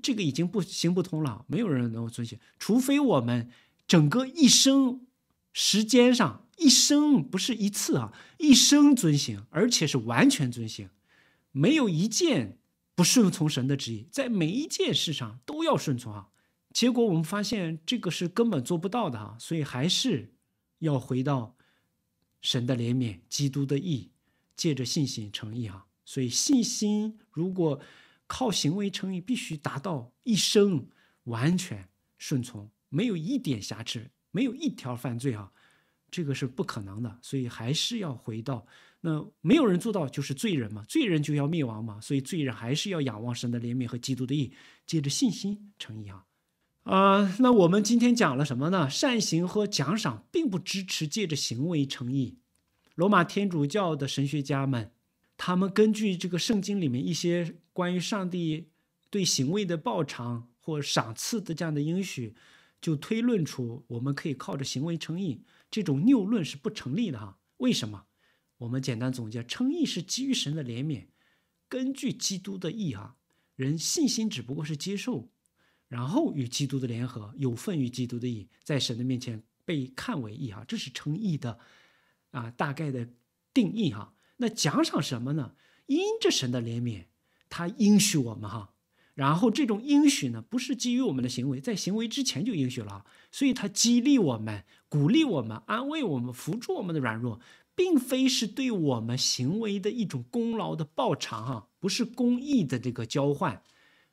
这个已经不行不通了，没有人能够遵行，除非我们整个一生时间上一生不是一次啊，一生遵行，而且是完全遵行，没有一件不顺从神的旨意，在每一件事上都要顺从啊。结果我们发现这个是根本做不到的啊，所以还是要回到。神的怜悯，基督的义，借着信心诚意啊，所以信心如果靠行为诚意，必须达到一生完全顺从，没有一点瑕疵，没有一条犯罪啊，这个是不可能的，所以还是要回到那没有人做到就是罪人嘛，罪人就要灭亡嘛，所以罪人还是要仰望神的怜悯和基督的义，借着信心诚意啊。啊，那我们今天讲了什么呢？善行和奖赏并不支持借着行为成义。罗马天主教的神学家们，他们根据这个圣经里面一些关于上帝对行为的报偿或赏赐的这样的应许，就推论出我们可以靠着行为成义，这种谬论是不成立的哈。为什么？我们简单总结，称义是基于神的怜悯，根据基督的义哈。人信心只不过是接受。然后与基督的联合有份，与基督的义在神的面前被看为义啊，这是称义的啊，大概的定义哈。那奖赏什么呢？因着神的怜悯，他应许我们哈。然后这种应许呢，不是基于我们的行为，在行为之前就应许了所以，他激励我们、鼓励我们、安慰我们、扶助我们的软弱，并非是对我们行为的一种功劳的报偿哈，不是公义的这个交换，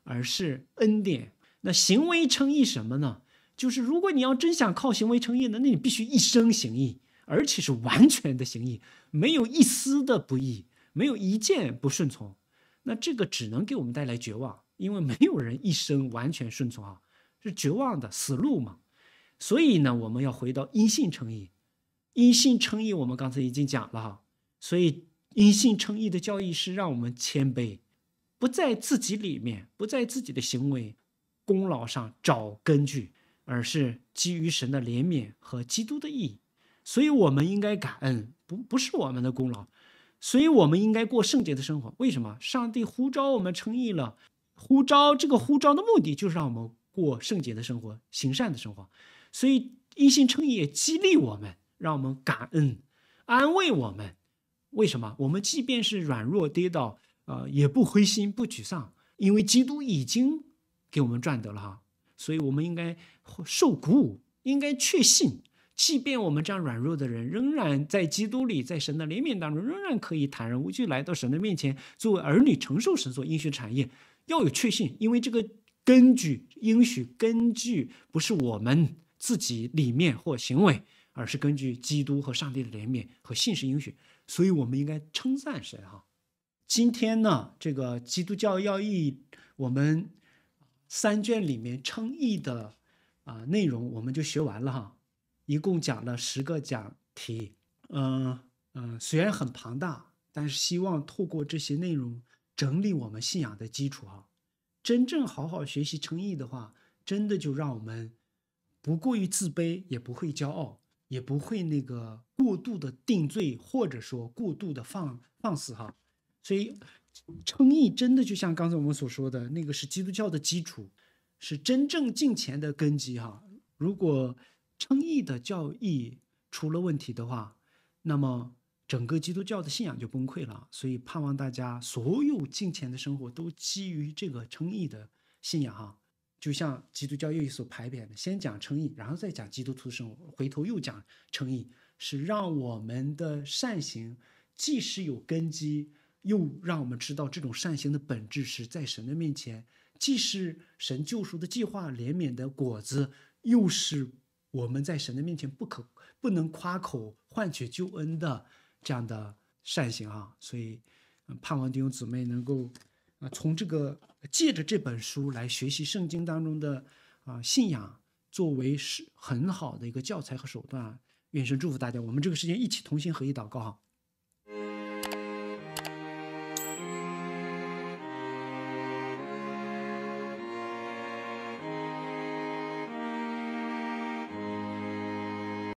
而是恩典。那行为称义什么呢？就是如果你要真想靠行为称义呢，那你必须一生行义，而且是完全的行义，没有一丝的不义，没有一件不顺从。那这个只能给我们带来绝望，因为没有人一生完全顺从啊，是绝望的死路嘛。所以呢，我们要回到因信称义。因信称义，我们刚才已经讲了哈。所以因信称义的教义是让我们谦卑，不在自己里面，不在自己的行为。功劳上找根据，而是基于神的怜悯和基督的意义，所以我们应该感恩，不不是我们的功劳，所以我们应该过圣洁的生活。为什么？上帝呼召我们称义了，呼召这个呼召的目的就是让我们过圣洁的生活，行善的生活。所以一心称义也激励我们，让我们感恩，安慰我们。为什么？我们即便是软弱跌倒，呃，也不灰心不沮丧，因为基督已经。给我们赚得了哈，所以我们应该受鼓舞，应该确信，即便我们这样软弱的人，仍然在基督里，在神的怜悯当中，仍然可以坦然无惧来到神的面前，作为儿女承受神所应许的产业。要有确信，因为这个根据应许，根据不是我们自己里面或行为，而是根据基督和上帝的怜悯和信实应许。所以我们应该称赞神哈。今天呢，这个基督教要义，我们。三卷里面称义的啊内容我们就学完了哈，一共讲了十个讲题，嗯嗯，虽然很庞大，但是希望透过这些内容整理我们信仰的基础哈，真正好好学习称义的话，真的就让我们不过于自卑，也不会骄傲，也不会那个过度的定罪，或者说过度的放放肆哈，所以。诚意真的就像刚才我们所说的，那个是基督教的基础，是真正敬虔的根基哈。如果诚意的教义出了问题的话，那么整个基督教的信仰就崩溃了。所以盼望大家所有敬虔的生活都基于这个诚意的信仰哈。就像基督教有一所牌匾的，先讲诚意，然后再讲基督徒的生活，回头又讲诚意，是让我们的善行即使有根基。又让我们知道，这种善行的本质是在神的面前，既是神救赎的计划、怜悯的果子，又是我们在神的面前不可、不能夸口换取救恩的这样的善行啊！所以，盼望弟兄姊妹能够啊，从这个借着这本书来学习圣经当中的啊信仰，作为是很好的一个教材和手段。愿神祝福大家，我们这个时间一起同心合一祷告哈。